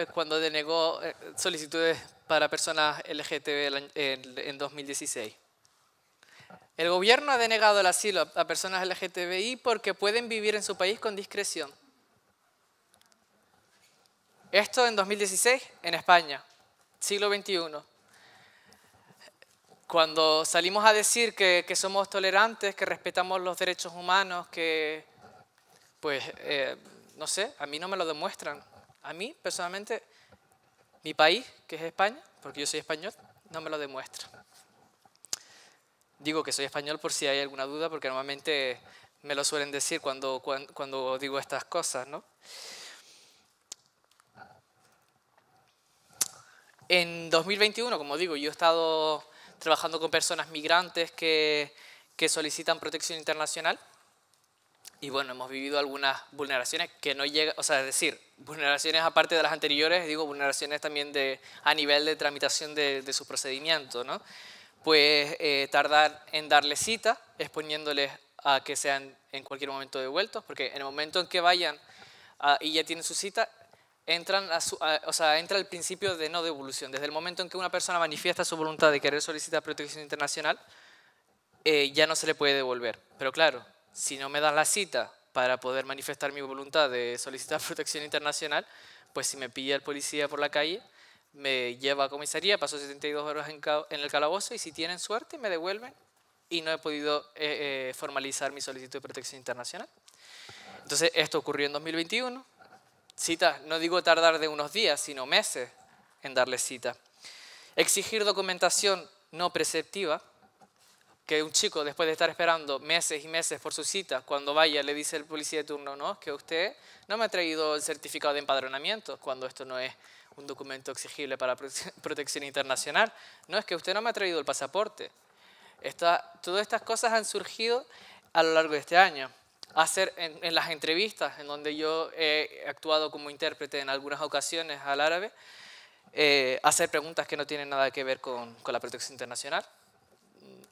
eh, cuando denegó eh, solicitudes para personas LGTB en, 2016. El gobierno ha denegado el asilo a personas LGTBI porque pueden vivir en su país con discreción. Esto en 2016 en España, siglo XXI. Cuando salimos a decir que, que somos tolerantes, que respetamos los derechos humanos, que, pues eh, no sé, a mí no me lo demuestran. A mí, personalmente, mi país, que es España, porque yo soy español, no me lo demuestra. Digo que soy español por si hay alguna duda, porque normalmente me lo suelen decir cuando, cuando, digo estas cosas, ¿no? En 2021, como digo, yo he estado trabajando con personas migrantes que, que solicitan protección internacional y bueno, hemos vivido algunas vulneraciones que no llegan, o sea, es decir, vulneraciones aparte de las anteriores, digo, vulneraciones también de, a nivel de tramitación de, su procedimiento, ¿no? Pues eh, tardar en darle cita, exponiéndoles a que sean en cualquier momento devueltos, porque en el momento en que vayan ah, y ya tienen su cita, entran o sea, entra el principio de no devolución. Desde el momento en que una persona manifiesta su voluntad de querer solicitar protección internacional, eh, ya no se le puede devolver. Pero claro, si no me dan la cita para poder manifestar mi voluntad de solicitar protección internacional, pues si me pilla el policía por la calle, me lleva a comisaría, paso 72 horas en, el calabozo y si tienen suerte me devuelven y no he podido eh, eh, formalizar mi solicitud de protección internacional. Entonces, esto ocurrió en 2021. Cita, no digo tardar de unos días, sino meses en darle cita. Exigir documentación no preceptiva que un chico, después de estar esperando meses y meses por su cita, cuando vaya le dice el policía de turno, no, que usted no me ha traído el certificado de empadronamiento, cuando esto no es un documento exigible para protección internacional, no, es que usted no me ha traído el pasaporte. todas estas cosas han surgido a lo largo de este año. Hacer en, las entrevistas, en donde yo he actuado como intérprete en algunas ocasiones al árabe, eh, hacer preguntas que no tienen nada que ver con, con la protección internacional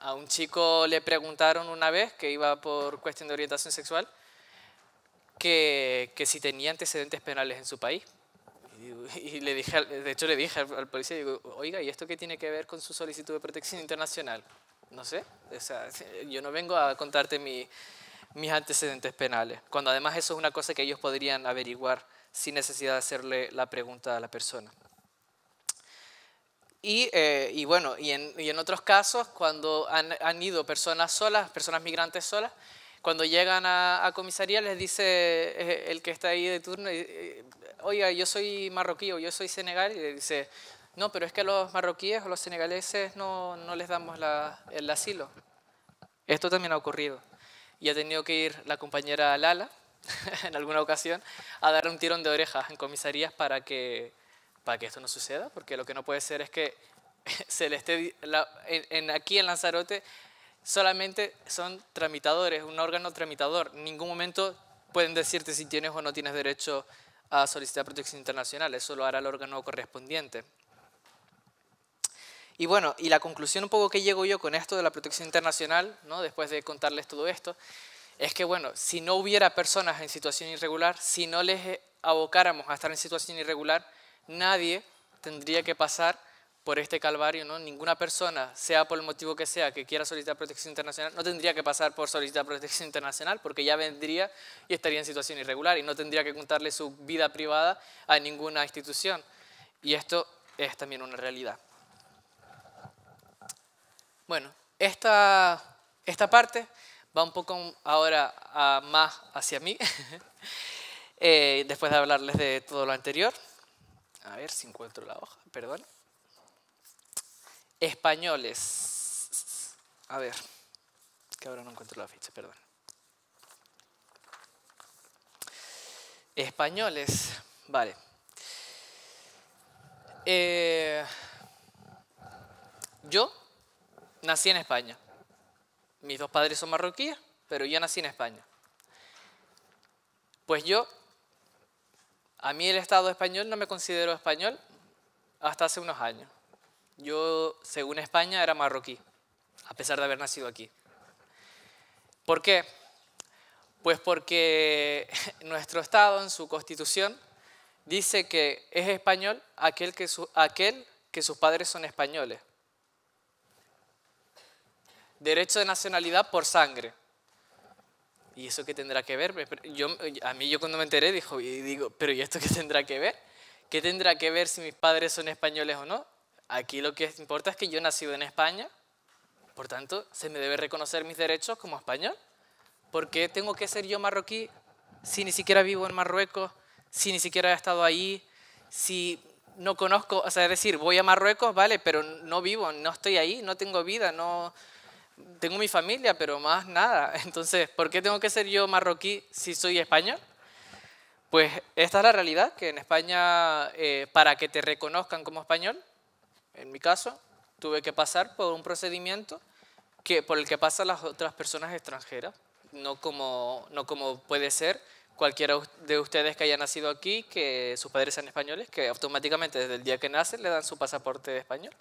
a un chico le preguntaron una vez que iba por cuestión de orientación sexual que, si tenía antecedentes penales en su país. Y, le dije, de hecho le dije al, policía, oiga, ¿y esto qué tiene que ver con su solicitud de protección internacional? No sé, yo no vengo a contarte mis antecedentes penales, cuando además eso es una cosa que ellos podrían averiguar sin necesidad de hacerle la pregunta a la persona. Eh, y, bueno, y en, otros casos, cuando han, ido personas solas, personas migrantes solas, cuando llegan a, comisaría les dice eh, el que está ahí de turno, eh, oiga, yo soy marroquí o yo soy senegal, y le dice, no, pero es que a los marroquíes o los senegaleses no, no les damos el asilo. Esto también ha ocurrido. Y ha tenido que ir la compañera Lala, en alguna ocasión, a dar un tirón de orejas en comisarías para que para que esto no suceda, porque lo que no puede ser es que se le esté, en, aquí en Lanzarote solamente son tramitadores, un órgano tramitador. En ningún momento pueden decirte si tienes o no tienes derecho a solicitar protección internacional, eso lo hará el órgano correspondiente. Y bueno, y la conclusión un poco que llego yo con esto de la protección internacional, ¿no? después de contarles todo esto, es que bueno, si no hubiera personas en situación irregular, si no les eh, abocáramos a estar en situación irregular, nadie tendría que pasar por este calvario, ¿no? Ninguna persona, sea por el motivo que sea, que quiera solicitar protección internacional, no tendría que pasar por solicitar protección internacional porque ya vendría y estaría en situación irregular y no tendría que contarle su vida privada a ninguna institución. Y esto es también una realidad. Bueno, esta, parte va un poco ahora más hacia mí, eh, después de hablarles de todo lo anterior. A ver si encuentro la hoja, perdón. Españoles. A ver, que ahora no encuentro la ficha, perdón. Españoles, vale. Eh, yo nací en España. Mis dos padres son marroquíes, pero yo nací en España. Pues yo a mí el Estado español no me considero español hasta hace unos años. Yo, según España, era marroquí, a pesar de haber nacido aquí. ¿Por qué? Pues porque nuestro Estado, en su constitución, dice que es español aquel que, aquel que sus padres son españoles. Derecho de nacionalidad por sangre. ¿y eso qué tendrá que ver? Yo, a mí yo cuando me enteré dijo, y digo, pero ¿y esto qué tendrá que ver? ¿Qué tendrá que ver si mis padres son españoles o no? Aquí lo que importa es que yo he nacido en España, por tanto, se me debe reconocer mis derechos como español. ¿Por qué tengo que ser yo marroquí si ni siquiera vivo en Marruecos, si ni siquiera he estado ahí, si no conozco, o sea, es decir, voy a Marruecos, vale, pero no vivo, no estoy ahí, no tengo vida, no, tengo mi familia, pero más nada. Entonces, ¿por qué tengo que ser yo marroquí si soy español? Pues esta es la realidad, que en España, eh, para que te reconozcan como español, en mi caso, tuve que pasar por un procedimiento que, por el que pasan las otras personas extranjeras, no como, no como puede ser cualquiera de ustedes que haya nacido aquí, que sus padres sean españoles, que automáticamente desde el día que nacen le dan su pasaporte de español.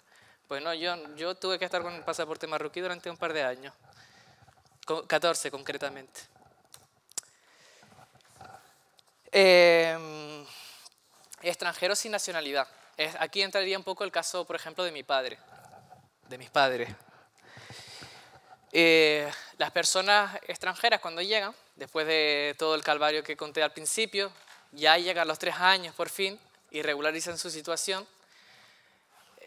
Pues no, yo, tuve que estar con el pasaporte marroquí durante un par de años, 14 concretamente. Em, extranjeros sin nacionalidad. Aquí entraría un poco el caso, por ejemplo, de mi padre, de mis padres. Eh, las personas extranjeras cuando llegan, después de todo el calvario que conté al principio, ya llegan los tres años por fin y regularizan su situación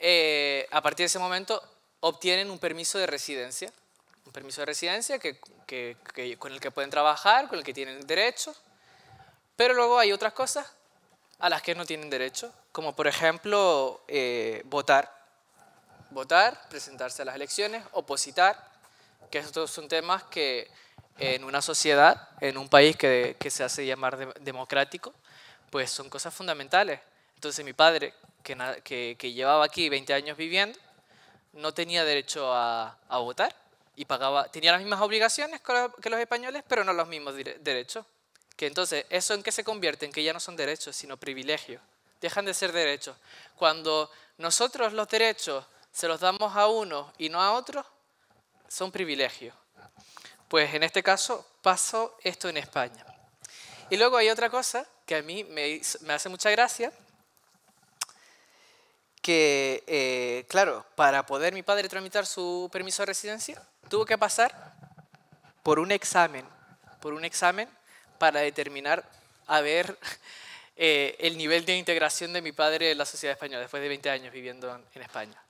eh, a partir de ese momento obtienen un permiso de residencia, un permiso de residencia con el que pueden trabajar, con el que tienen derecho. pero luego hay otras cosas a las que no tienen derecho, como por ejemplo eh, votar, votar, presentarse a las elecciones, opositar, que estos son temas que en una sociedad, en un país que, se hace llamar democrático, pues son cosas fundamentales. Entonces mi padre, que, llevaba aquí 20 años viviendo, no tenía derecho a, votar y pagaba, tenía las mismas obligaciones que los españoles, pero no los mismos derechos. Que entonces, ¿eso en qué se convierte? En que ya no son derechos, sino privilegios. Dejan de ser derechos. Cuando nosotros los derechos se los damos a unos y no a otros, son privilegios. Pues en este caso pasó esto en España. Y luego hay otra cosa que a mí me hace mucha gracia, que, eh, claro, para poder mi padre tramitar su permiso de residencia, tuvo que pasar por un examen, por un examen para determinar a ver eh, el nivel de integración de mi padre en la sociedad española, después de 20 años viviendo en, España.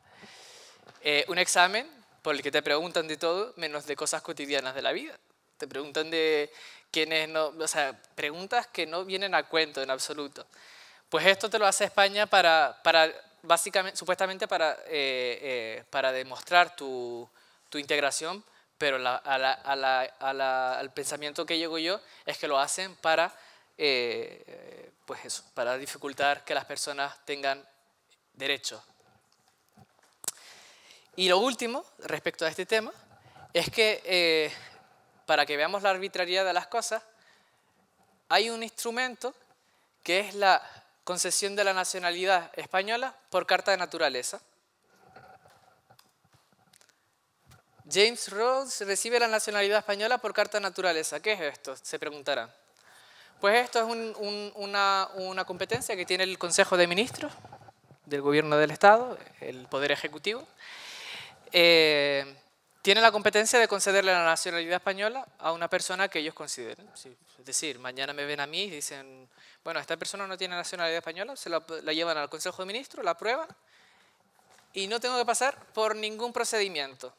Eh, un examen por el que te preguntan de todo, menos de cosas cotidianas de la vida. Te preguntan de quiénes no, o sea, preguntas que no vienen a cuento en absoluto. Pues esto te lo hace España para, para básicamente, supuestamente para, eh, eh, para demostrar tu, integración, pero al pensamiento que llego yo es que lo hacen para, eh, pues eso, para dificultar que las personas tengan derechos. Y lo último, respecto a este tema, es que para que veamos la arbitrariedad de las cosas, hay un instrumento que es la concesión de la nacionalidad española por carta de naturaleza. James Rhodes recibe la nacionalidad española por carta de naturaleza. ¿Qué es esto? Se preguntarán. Pues esto es una, competencia que tiene el Consejo de Ministros del Gobierno del Estado, el Poder Ejecutivo. Eh, tiene la competencia de concederle la nacionalidad española a una persona que ellos consideren. Es decir, mañana me ven a mí y dicen, bueno, esta persona no tiene nacionalidad española, se la, llevan al Consejo de Ministros, la aprueban y no tengo que pasar por ningún procedimiento.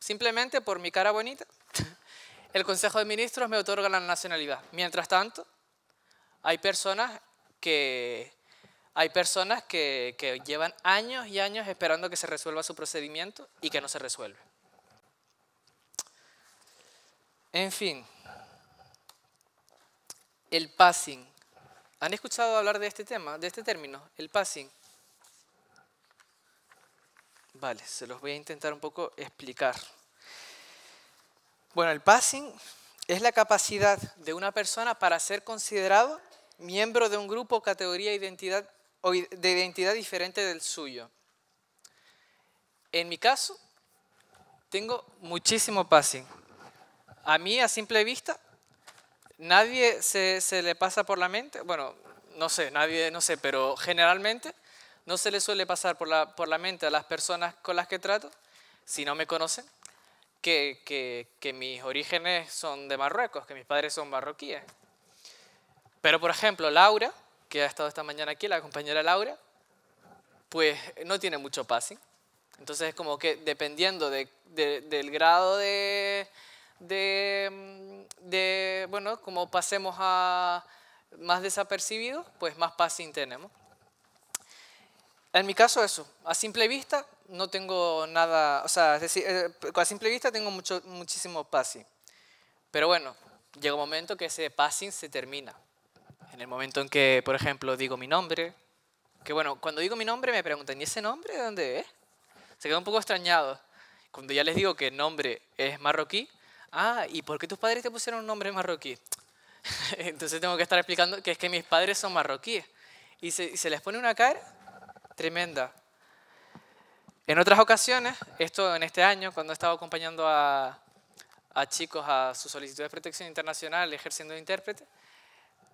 Simplemente por mi cara bonita, el Consejo de Ministros me otorga la nacionalidad. Mientras tanto, hay personas que, hay personas que llevan años y años esperando que se resuelva su procedimiento y que no se resuelve. En fin, el passing. ¿Han escuchado hablar de este tema, de este término, el passing? Vale, se los voy a intentar un poco explicar. Bueno, el passing es la capacidad de una persona para ser considerado miembro de un grupo, categoría, identidad o de identidad diferente del suyo. En mi caso, tengo muchísimo passing. A mí, a simple vista, Nadie se, le pasa por la mente, bueno, no sé, nadie, no sé, pero generalmente no se le suele pasar por la, por la mente a las personas con las que trato, si no me conocen, que, mis orígenes son de Marruecos, que mis padres son marroquíes. Pero, por ejemplo, Laura, que ha estado esta mañana aquí, la compañera Laura, pues no tiene mucho passing. Entonces, es como que dependiendo del grado de, de, mm, de, bueno, como pasemos a más desapercibidos, pues más passing tenemos. En mi caso eso, a simple vista no tengo nada, o sea, decir, eh, a simple vista tengo mucho, muchísimo passing. Pero bueno, llega un momento que ese passing se termina. En el momento en que, por ejemplo, digo mi nombre, que bueno, cuando digo mi nombre me preguntan, ¿y ese nombre de dónde es? Se queda un poco extrañado. Cuando ya les digo que el nombre es marroquí, ah, ¿y por qué tus padres te pusieron un nombre marroquí? Entonces tengo que estar explicando que es que mis padres son marroquíes. Y se, les pone una cara tremenda. En otras ocasiones, esto en este año, cuando he estado acompañando a, a chicos a su solicitud de protección internacional ejerciendo de intérprete,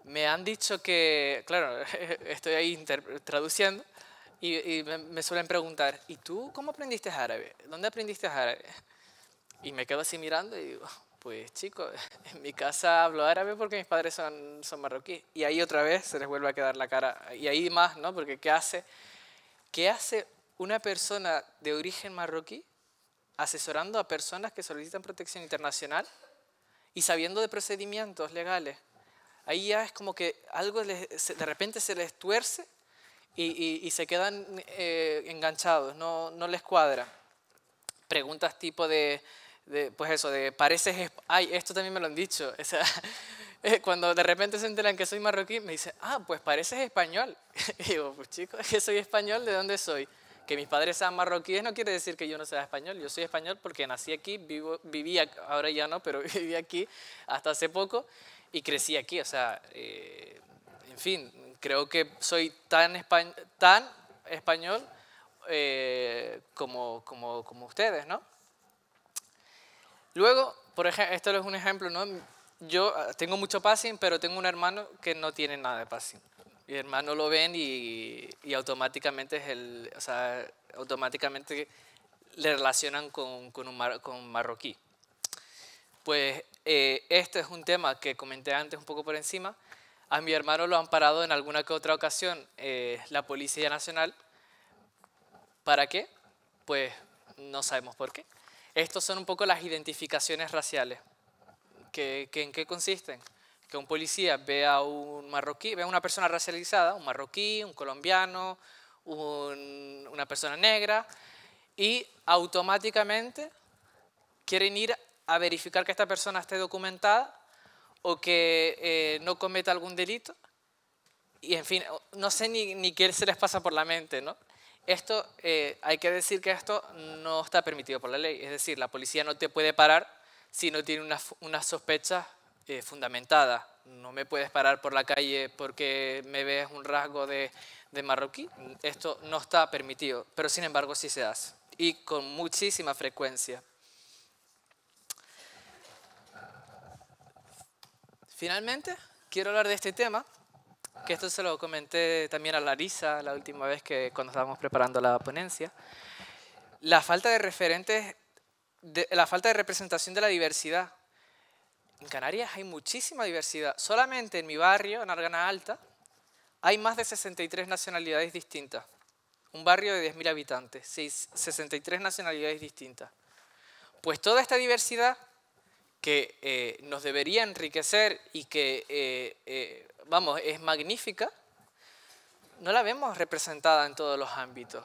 me han dicho que, claro, estoy ahí traduciendo, y, y, me, suelen preguntar, ¿y tú cómo aprendiste árabe? ¿Dónde aprendiste árabe? Y me quedo así mirando y digo, pues chico, en mi casa hablo árabe porque mis padres son, son marroquíes. Y ahí otra vez se les vuelve a quedar la cara. Y ahí más, ¿no? Porque ¿qué hace? ¿Qué hace una persona de origen marroquí asesorando a personas que solicitan protección internacional y sabiendo de procedimientos legales? Ahí ya es como que algo de repente se les tuerce y, se quedan eh, enganchados, no, no les cuadra. Preguntas tipo de pues eso, de pareces, ay, esto también me lo han dicho. O sea, eh, cuando de repente se enteran que soy marroquí, me dicen, ah, pues pareces español. Y digo, pues chicos, que soy español, ¿de dónde soy? Que mis padres sean marroquíes no quiere decir que yo no sea español. Yo soy español porque nací aquí, vivo, viví, ahora ya no, pero viví aquí hasta hace poco y crecí aquí. O sea, eh, en fin, creo que soy tan, tan español eh, como, como, como ustedes, ¿no? Luego, por ejemplo, esto es un ejemplo, ¿no? Yo ah, tengo mucho passing, pero tengo un hermano que no tiene nada de passing. Mi hermano lo ven y, y automáticamente es el, o sea, automáticamente le relacionan con, con un con marroquí. Pues eh, este es un tema que comenté antes un poco por encima. A mi hermano lo han parado en alguna que otra ocasión eh, la Policía Nacional. ¿Para qué? Pues no sabemos por qué. Estos son un poco las identificaciones raciales. que, en qué consisten? Que un policía ve a un marroquí, ve una persona racializada, un marroquí, un colombiano, una persona negra, y automáticamente quieren ir a verificar que esta persona esté documentada o que eh, no cometa algún delito. Y en fin, no sé ni, ni qué se les pasa por la mente, ¿no? Esto, eh, hay que decir que esto no está permitido por la ley, es decir, la policía no te puede parar si no tiene una, sospecha eh, fundamentada. No me puedes parar por la calle porque me ves un rasgo de, de marroquí. Esto no está permitido, pero sin embargo sí se hace y con muchísima frecuencia. Finalmente, quiero hablar de este tema que esto se lo comenté también a Larisa la última vez que cuando estábamos preparando la ponencia, la falta de referentes, de, la falta de representación de la diversidad. En Canarias hay muchísima diversidad. Solamente en mi barrio, en Argana Alta, hay más de 63 nacionalidades distintas. Un barrio de 10.000 habitantes, 63 nacionalidades distintas. Pues toda esta diversidad que eh, nos debería enriquecer y que eh, eh vamos, es magnífica, no la vemos representada en todos los ámbitos.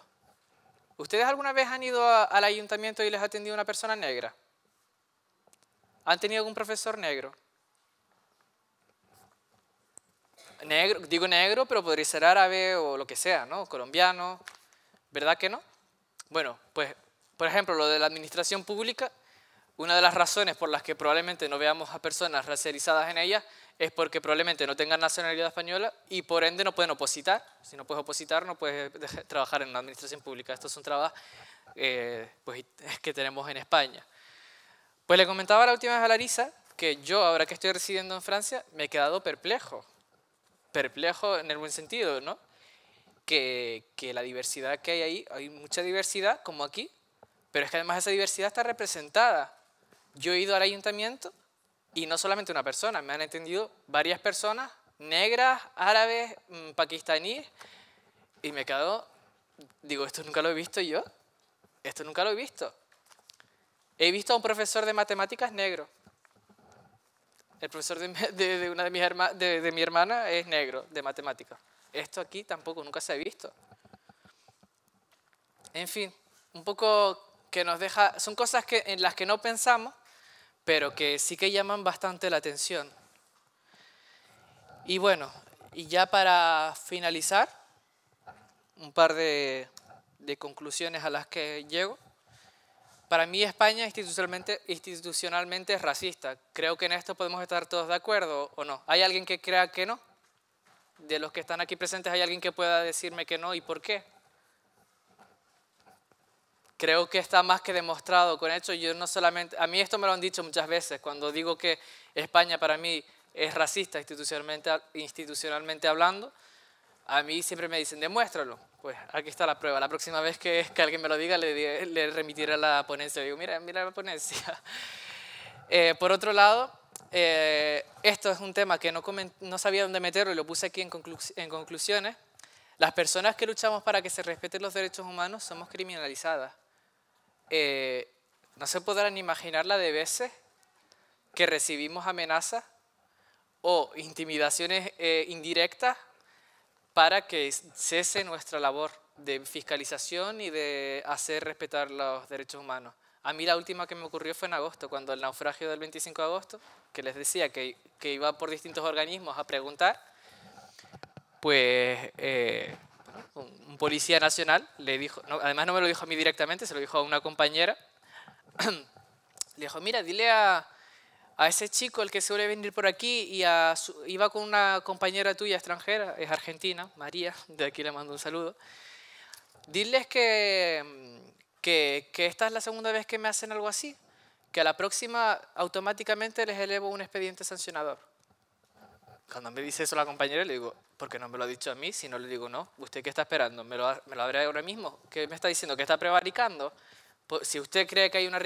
¿Ustedes alguna vez han ido al ayuntamiento y les ha atendido una persona negra? ¿Han tenido algún profesor negro? negro? Digo negro, pero podría ser árabe o lo que sea, ¿no? Colombiano, ¿verdad que no? Bueno, pues, por ejemplo, lo de la administración pública, una de las razones por las que probablemente no veamos a personas racializadas en ella es porque probablemente no tengan nacionalidad española y por ende no pueden opositar. Si no puedes opositar, no puedes trabajar en una administración pública. Estos son trabajos trabajo eh, pues, que tenemos en España. Pues le comentaba la última vez a Larisa que yo, ahora que estoy residiendo en Francia, me he quedado perplejo. Perplejo en el buen sentido, ¿no? Que, que la diversidad que hay ahí, hay mucha diversidad, como aquí, pero es que además esa diversidad está representada. Yo he ido al ayuntamiento y no solamente una persona, me han entendido varias personas, negras, árabes, mm, paquistaníes, y me quedo, digo, esto nunca lo he visto yo, esto nunca lo he visto. He visto a un profesor de matemáticas negro. El profesor de, una de, mis herma, de, de mi hermana es negro, de matemáticas. Esto aquí tampoco nunca se ha visto. En fin, un poco que nos deja, son cosas que, en las que no pensamos pero que sí que llaman bastante la atención. Y bueno, y ya para finalizar, un par de, conclusiones a las que llego. Para mí España institucionalmente, institucionalmente es racista. Creo que en esto podemos estar todos de acuerdo o no. ¿Hay alguien que crea que no? De los que están aquí presentes, ¿hay alguien que pueda decirme que no y por qué? creo que está más que demostrado con hecho. Yo no solamente, a mí esto me lo han dicho muchas veces cuando digo que España para mí es racista institucionalmente, institucionalmente hablando. A mí siempre me dicen, demuéstralo. Pues aquí está la prueba. La próxima vez que, alguien me lo diga, le, le remitiré la ponencia. Digo, mira, mira la ponencia. Eh, por otro lado, eh, esto es un tema que no, no, sabía dónde meterlo y lo puse aquí en conclusiones. Las personas que luchamos para que se respeten los derechos humanos somos criminalizadas. Eh, no se podrán imaginar la de veces que recibimos amenazas o intimidaciones eh, indirectas para que cese nuestra labor de fiscalización y de hacer respetar los derechos humanos. A mí la última que me ocurrió fue en agosto, cuando el naufragio del 25 de agosto, que les decía que, iba por distintos organismos a preguntar, pues eh, un policía nacional, le dijo, además no me lo dijo a mí directamente, se lo dijo a una compañera, le dijo, mira, dile a, a ese chico, el que suele venir por aquí, y iba con una compañera tuya extranjera, es argentina, María, de aquí le mando un saludo, diles que, que esta es la segunda vez que me hacen algo así, que a la próxima automáticamente les elevo un expediente sancionador cuando me dice eso la compañera, le digo, ¿por qué no me lo ha dicho a mí? Si no le digo, no, ¿usted qué está esperando? ¿Me lo, me lo ahora mismo? ¿Qué me está diciendo? ¿Que está prevaricando? Pues, si usted cree que hay una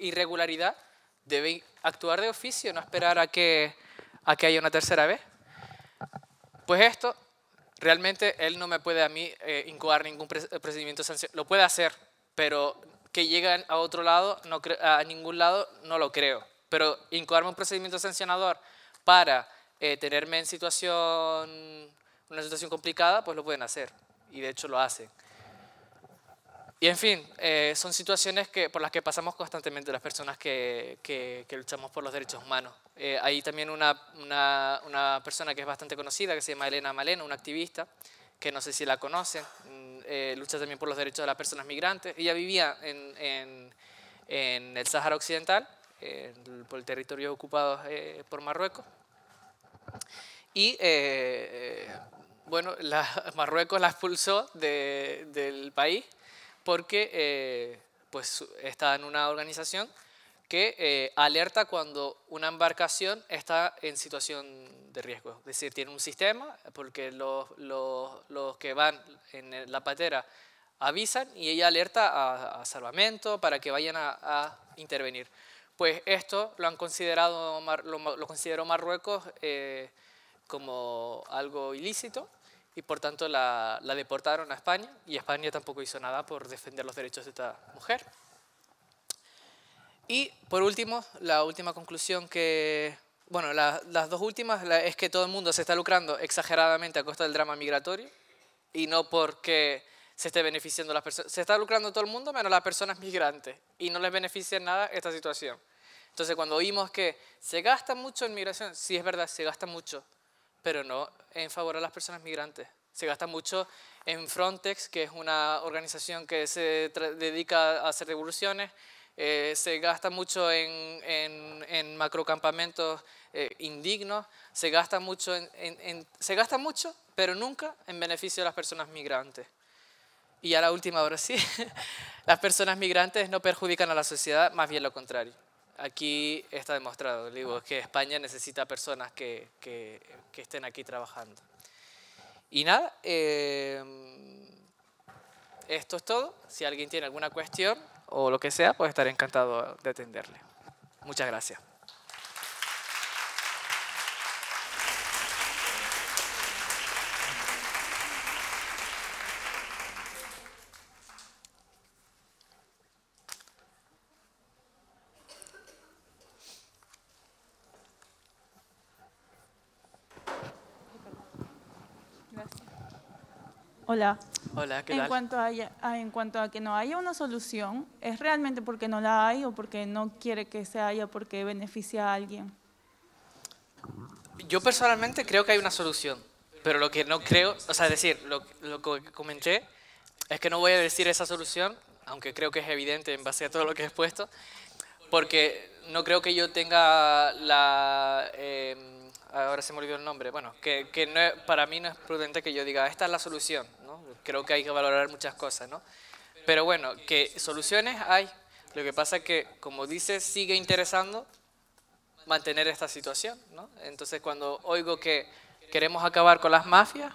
irregularidad, debe actuar de oficio, no esperar a que, a que haya una tercera vez. Pues esto, realmente él no me puede a mí incubar eh, incoar ningún procedimiento sancionador. Lo puede hacer, pero que lleguen a otro lado, no a ningún lado, no lo creo. Pero incubarme un procedimiento sancionador para eh, tenerme en situación, una situación complicada, pues lo pueden hacer. Y de hecho lo hacen. Y en fin, eh, son situaciones que, por las que pasamos constantemente las personas que, que, luchamos por los derechos humanos. Eh, hay también una, una, persona que es bastante conocida, que se llama Elena Malena, una activista, que no sé si la conocen, mm, eh, lucha también por los derechos de las personas migrantes. Ella vivía en, en, en el Sáhara Occidental, por el territorio ocupado por Marruecos, y eh, eh, bueno, Marruecos la expulsó del país porque eh, pues, está en una organización que alerta cuando una embarcación está en situación de riesgo. Es decir, tiene un sistema porque los, que van en la patera avisan y ella alerta a, salvamento para que vayan a intervenir. Pues esto lo han considerado, lo, consideró Marruecos eh, como algo ilícito y por tanto la, deportaron a España y España tampoco hizo nada por defender los derechos de esta mujer. Y por último, la última conclusión que... Bueno, las dos últimas es que todo el mundo se está lucrando exageradamente a costa del drama migratorio y no porque se está beneficiando las personas. Se está lucrando todo el mundo menos las personas migrantes y no les beneficia nada esta situación. Entonces, cuando oímos que se gasta mucho en migración, sí es verdad, se gasta mucho, pero no en favor de las personas migrantes. Se gasta mucho en Frontex, que es una organización que se dedica a hacer devoluciones. Eh, se gasta mucho en, macrocampamentos eh, indignos. Se gasta, mucho en, se gasta mucho, pero nunca en beneficio de las personas migrantes. Y ya la última, ahora sí. Las personas migrantes no perjudican a la sociedad, más bien lo contrario. Aquí está demostrado, digo, ah. que España necesita personas que, estén aquí trabajando. Y nada, em, esto es todo. Si alguien tiene alguna cuestión o lo que sea, pues estaré encantado de atenderle. Muchas gracias. Hola. Hola, ¿qué ah, En cuanto, a, que no haya una solución, ¿es realmente porque no la hay o porque no quiere que se haya porque beneficia a alguien? Yo personalmente creo que hay una solución, pero lo que no creo, o sea, es decir, lo, que comenté es que no voy a decir esa solución, aunque creo que es evidente en base a todo lo que he expuesto, porque no creo que yo tenga la... Em, ahora se me olvidó el nombre, bueno, que, no, para mí no es prudente que yo diga, ah, esta es la solución, ¿no? creo que hay que valorar muchas cosas, Pero bueno, que soluciones hay, lo que pasa es que, como dice, sigue interesando mantener esta situación, Entonces cuando oigo que queremos acabar con las mafias,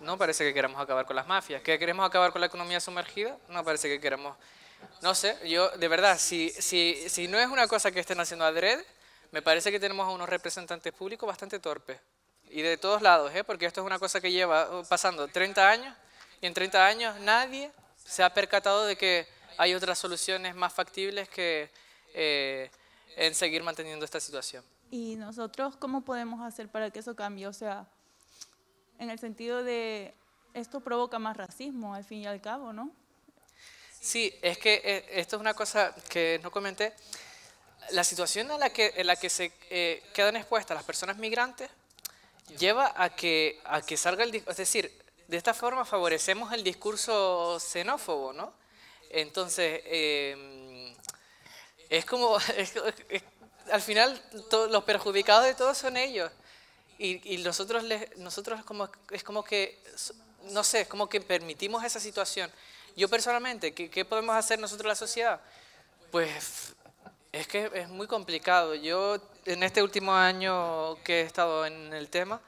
no parece que queremos acabar con las mafias, que queremos acabar con la economía sumergida, no parece que queremos... No sé, yo de verdad, si, si no es una cosa que estén haciendo adrede, me parece que tenemos a unos representantes públicos bastante torpes. Y de todos lados, ¿eh? porque esto es una cosa que lleva uh, pasando 30 años y en 30 años nadie se ha percatado de que hay otras soluciones más factibles que eh, en seguir manteniendo esta situación. ¿Y nosotros cómo podemos hacer para que eso cambie? O sea, en el sentido de esto provoca más racismo al fin y al cabo, ¿no? Sí, es que eh, esto es una cosa que no comenté la situación en la que se eh, quedan expuestas las personas migrantes lleva a que, a que salga el Es decir, de esta forma favorecemos el discurso xenófobo, ¿no? Entonces, em, es como, al final los perjudicados de todos son ellos. Y, nosotros, nosotros como, es como que, no sé, es como que permitimos esa situación. Yo personalmente, ¿qué, qué podemos hacer nosotros la sociedad? Pues es que es muy complicado. Yo en este último año que he estado en el tema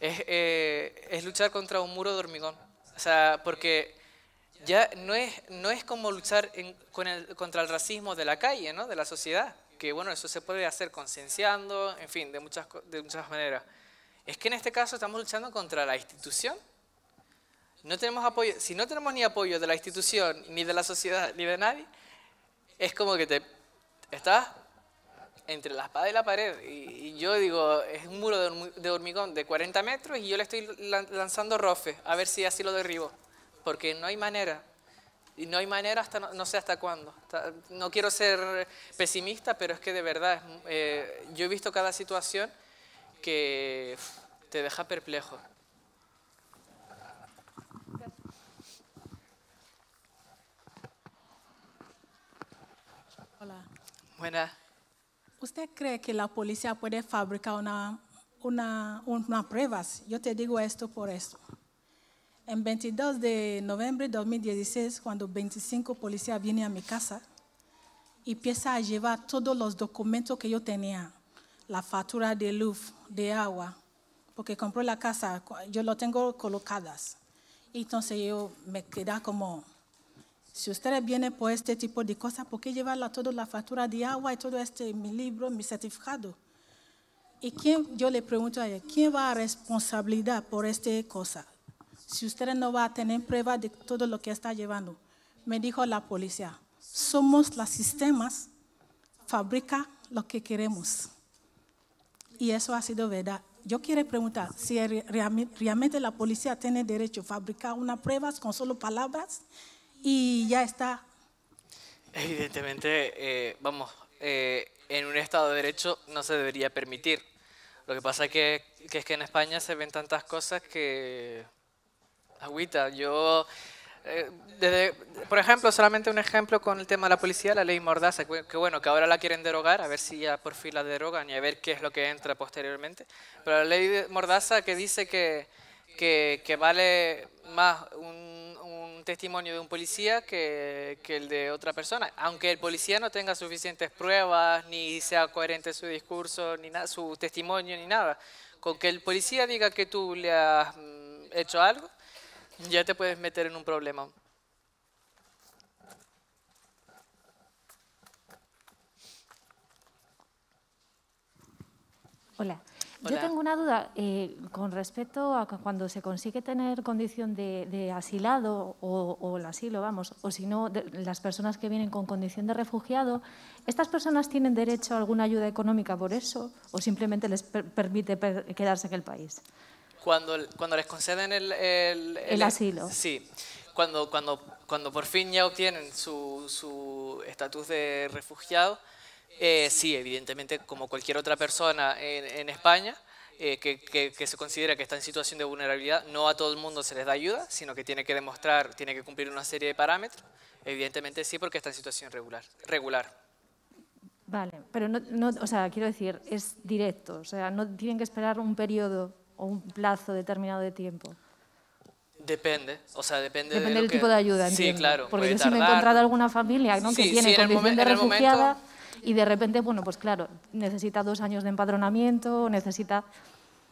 es, eh, luchar contra un muro de hormigón. O sea, porque ya no es, no es como luchar contra el racismo de la calle, ¿no? de la sociedad, que bueno, eso se puede hacer concienciando, en fin, de muchas, de muchas maneras. Es que en este caso estamos luchando contra la institución. No tenemos apoyo, si no tenemos ni apoyo de la institución, ni de la sociedad, ni de nadie, es como que te Estás entre la espada y la pared. Y, yo digo, es un muro de, hormigón de 40 metros y yo le estoy lanzando rofe a ver si así lo derribo. Porque no hay manera. Y no hay manera hasta, no, sé hasta cuándo. no quiero ser pesimista, pero es que de verdad, eh, yo he visto cada situación que te deja perplejo. ¿Usted cree que la policía puede fabricar una, una, una pruebas? Yo te digo esto por eso. En 22 de noviembre de 2016, cuando 25 policías vienen a mi casa y empiezan a llevar todos los documentos que yo tenía, la factura de luz, de agua, porque compré la casa, yo lo tengo colocadas. Entonces yo me quedé como, si ustedes viene por este tipo de cosas, ¿por qué llevarla toda la factura de agua y todo este, mi libro, mi certificado? ¿Y quién, yo le pregunto a ella, quién va a responsabilidad por esta cosa? Si usted no va a tener prueba de todo lo que está llevando. Me dijo la policía, somos los sistemas, fabrica lo que queremos. Y eso ha sido verdad. Yo quiero preguntar si realmente la policía tiene derecho a fabricar unas pruebas con solo palabras y ya está. Evidentemente, eh, vamos, eh, en un Estado de Derecho no se debería permitir. Lo que pasa que, que es que en España se ven tantas cosas que... Agüita, yo... Eh, desde, por ejemplo, solamente un ejemplo con el tema de la policía, la ley Mordaza, que, bueno, que ahora la quieren derogar, a ver si ya por fin la derogan y a ver qué es lo que entra posteriormente. Pero la ley Mordaza que dice que, que, que vale más un testimonio de un policía que, el de otra persona. Aunque el policía no tenga suficientes pruebas, ni sea coherente su discurso, ni nada, su testimonio, ni nada. Con que el policía diga que tú le has mm, hecho algo, ya te puedes meter en un problema. Hola, yo tengo una duda eh, con respecto a cuando se consigue tener condición de, asilado o, el asilo, vamos, o si no, las personas que vienen con condición de refugiado, ¿estas personas tienen derecho a alguna ayuda económica por eso o simplemente les permite quedarse en el país? Cuando, les conceden el, el, asilo. Sí, cuando, por fin ya obtienen su estatus de refugiado, eh, sí, evidentemente, como cualquier otra persona en, España, eh, que, se considera que está en situación de vulnerabilidad, no a todo el mundo se les da ayuda, sino que tiene que demostrar, tiene que cumplir una serie de parámetros. Evidentemente sí, porque está en situación regular. regular. Vale, pero no, o sea, quiero decir, es directo, o sea, no tienen que esperar un periodo o un plazo determinado de tiempo. Depende, o sea, depende, del tipo de ayuda. Sí, claro. Porque yo sí me he encontrado alguna familia que tiene condición de refugiada y de repente, bueno, pues claro, necesita dos años de empadronamiento, necesita...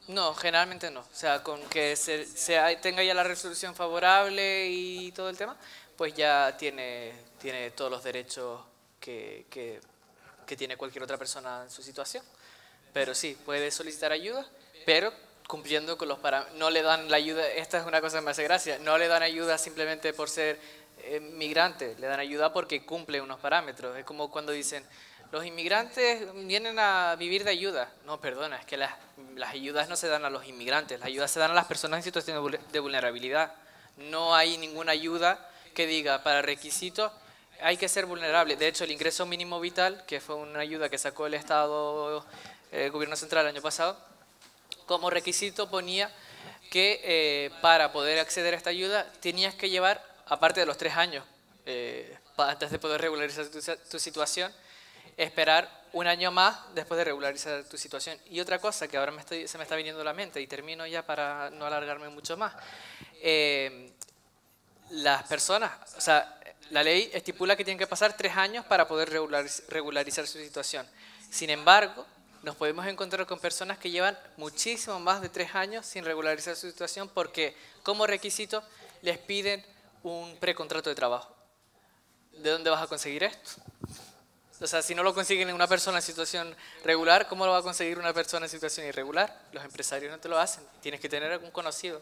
No, generalmente no. O sea, con que tenga ya la resolución favorable y todo el tema, pues ya tiene, tiene todos los derechos que, que, tiene cualquier otra persona en su situación. Pero sí, puede solicitar ayuda, pero cumpliendo con los parámetros. No le dan la ayuda, esta es una cosa que me hace gracia, no le dan ayuda simplemente por ser eh, migrante, le dan ayuda porque cumple unos parámetros. Es como cuando dicen, los inmigrantes vienen a vivir de ayuda. No, perdona, es que las, ayudas no se dan a los inmigrantes, las ayudas se dan a las personas en situación de vulnerabilidad. No hay ninguna ayuda que diga para requisitos hay que ser vulnerable. De hecho, el ingreso mínimo vital, que fue una ayuda que sacó el Estado, eh, el Gobierno Central el año pasado, como requisito ponía que eh, para poder acceder a esta ayuda tenías que llevar, aparte de los tres años, eh, antes de poder regularizar tu situación, esperar un año más después de regularizar tu situación. Y otra cosa que ahora me estoy, se me está viniendo a la mente y termino ya para no alargarme mucho más. Eh, las personas, o sea, la ley estipula que tienen que pasar tres años para poder regularizar su situación. Sin embargo, nos podemos encontrar con personas que llevan muchísimo más de tres años sin regularizar su situación porque como requisito les piden un precontrato de trabajo. ¿De dónde vas a conseguir esto? O sea, si no lo consiguen una persona en situación regular, ¿cómo lo va a conseguir una persona en situación irregular? Los empresarios no te lo hacen, tienes que tener algún conocido.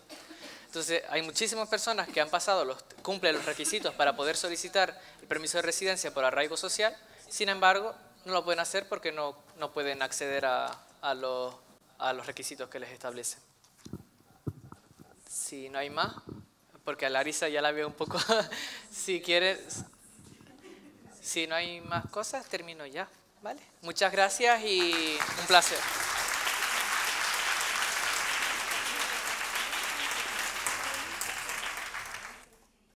Entonces, hay muchísimas personas que han pasado, los, cumplen los requisitos para poder solicitar el permiso de residencia por arraigo social, sin embargo, no lo pueden hacer porque no, pueden acceder a, a, los, a los requisitos que les establecen. Si no hay más, porque a Larisa ya la veo un poco, si quieres, si no hay más cosas, termino ya. ¿Vale? Muchas gracias y un placer.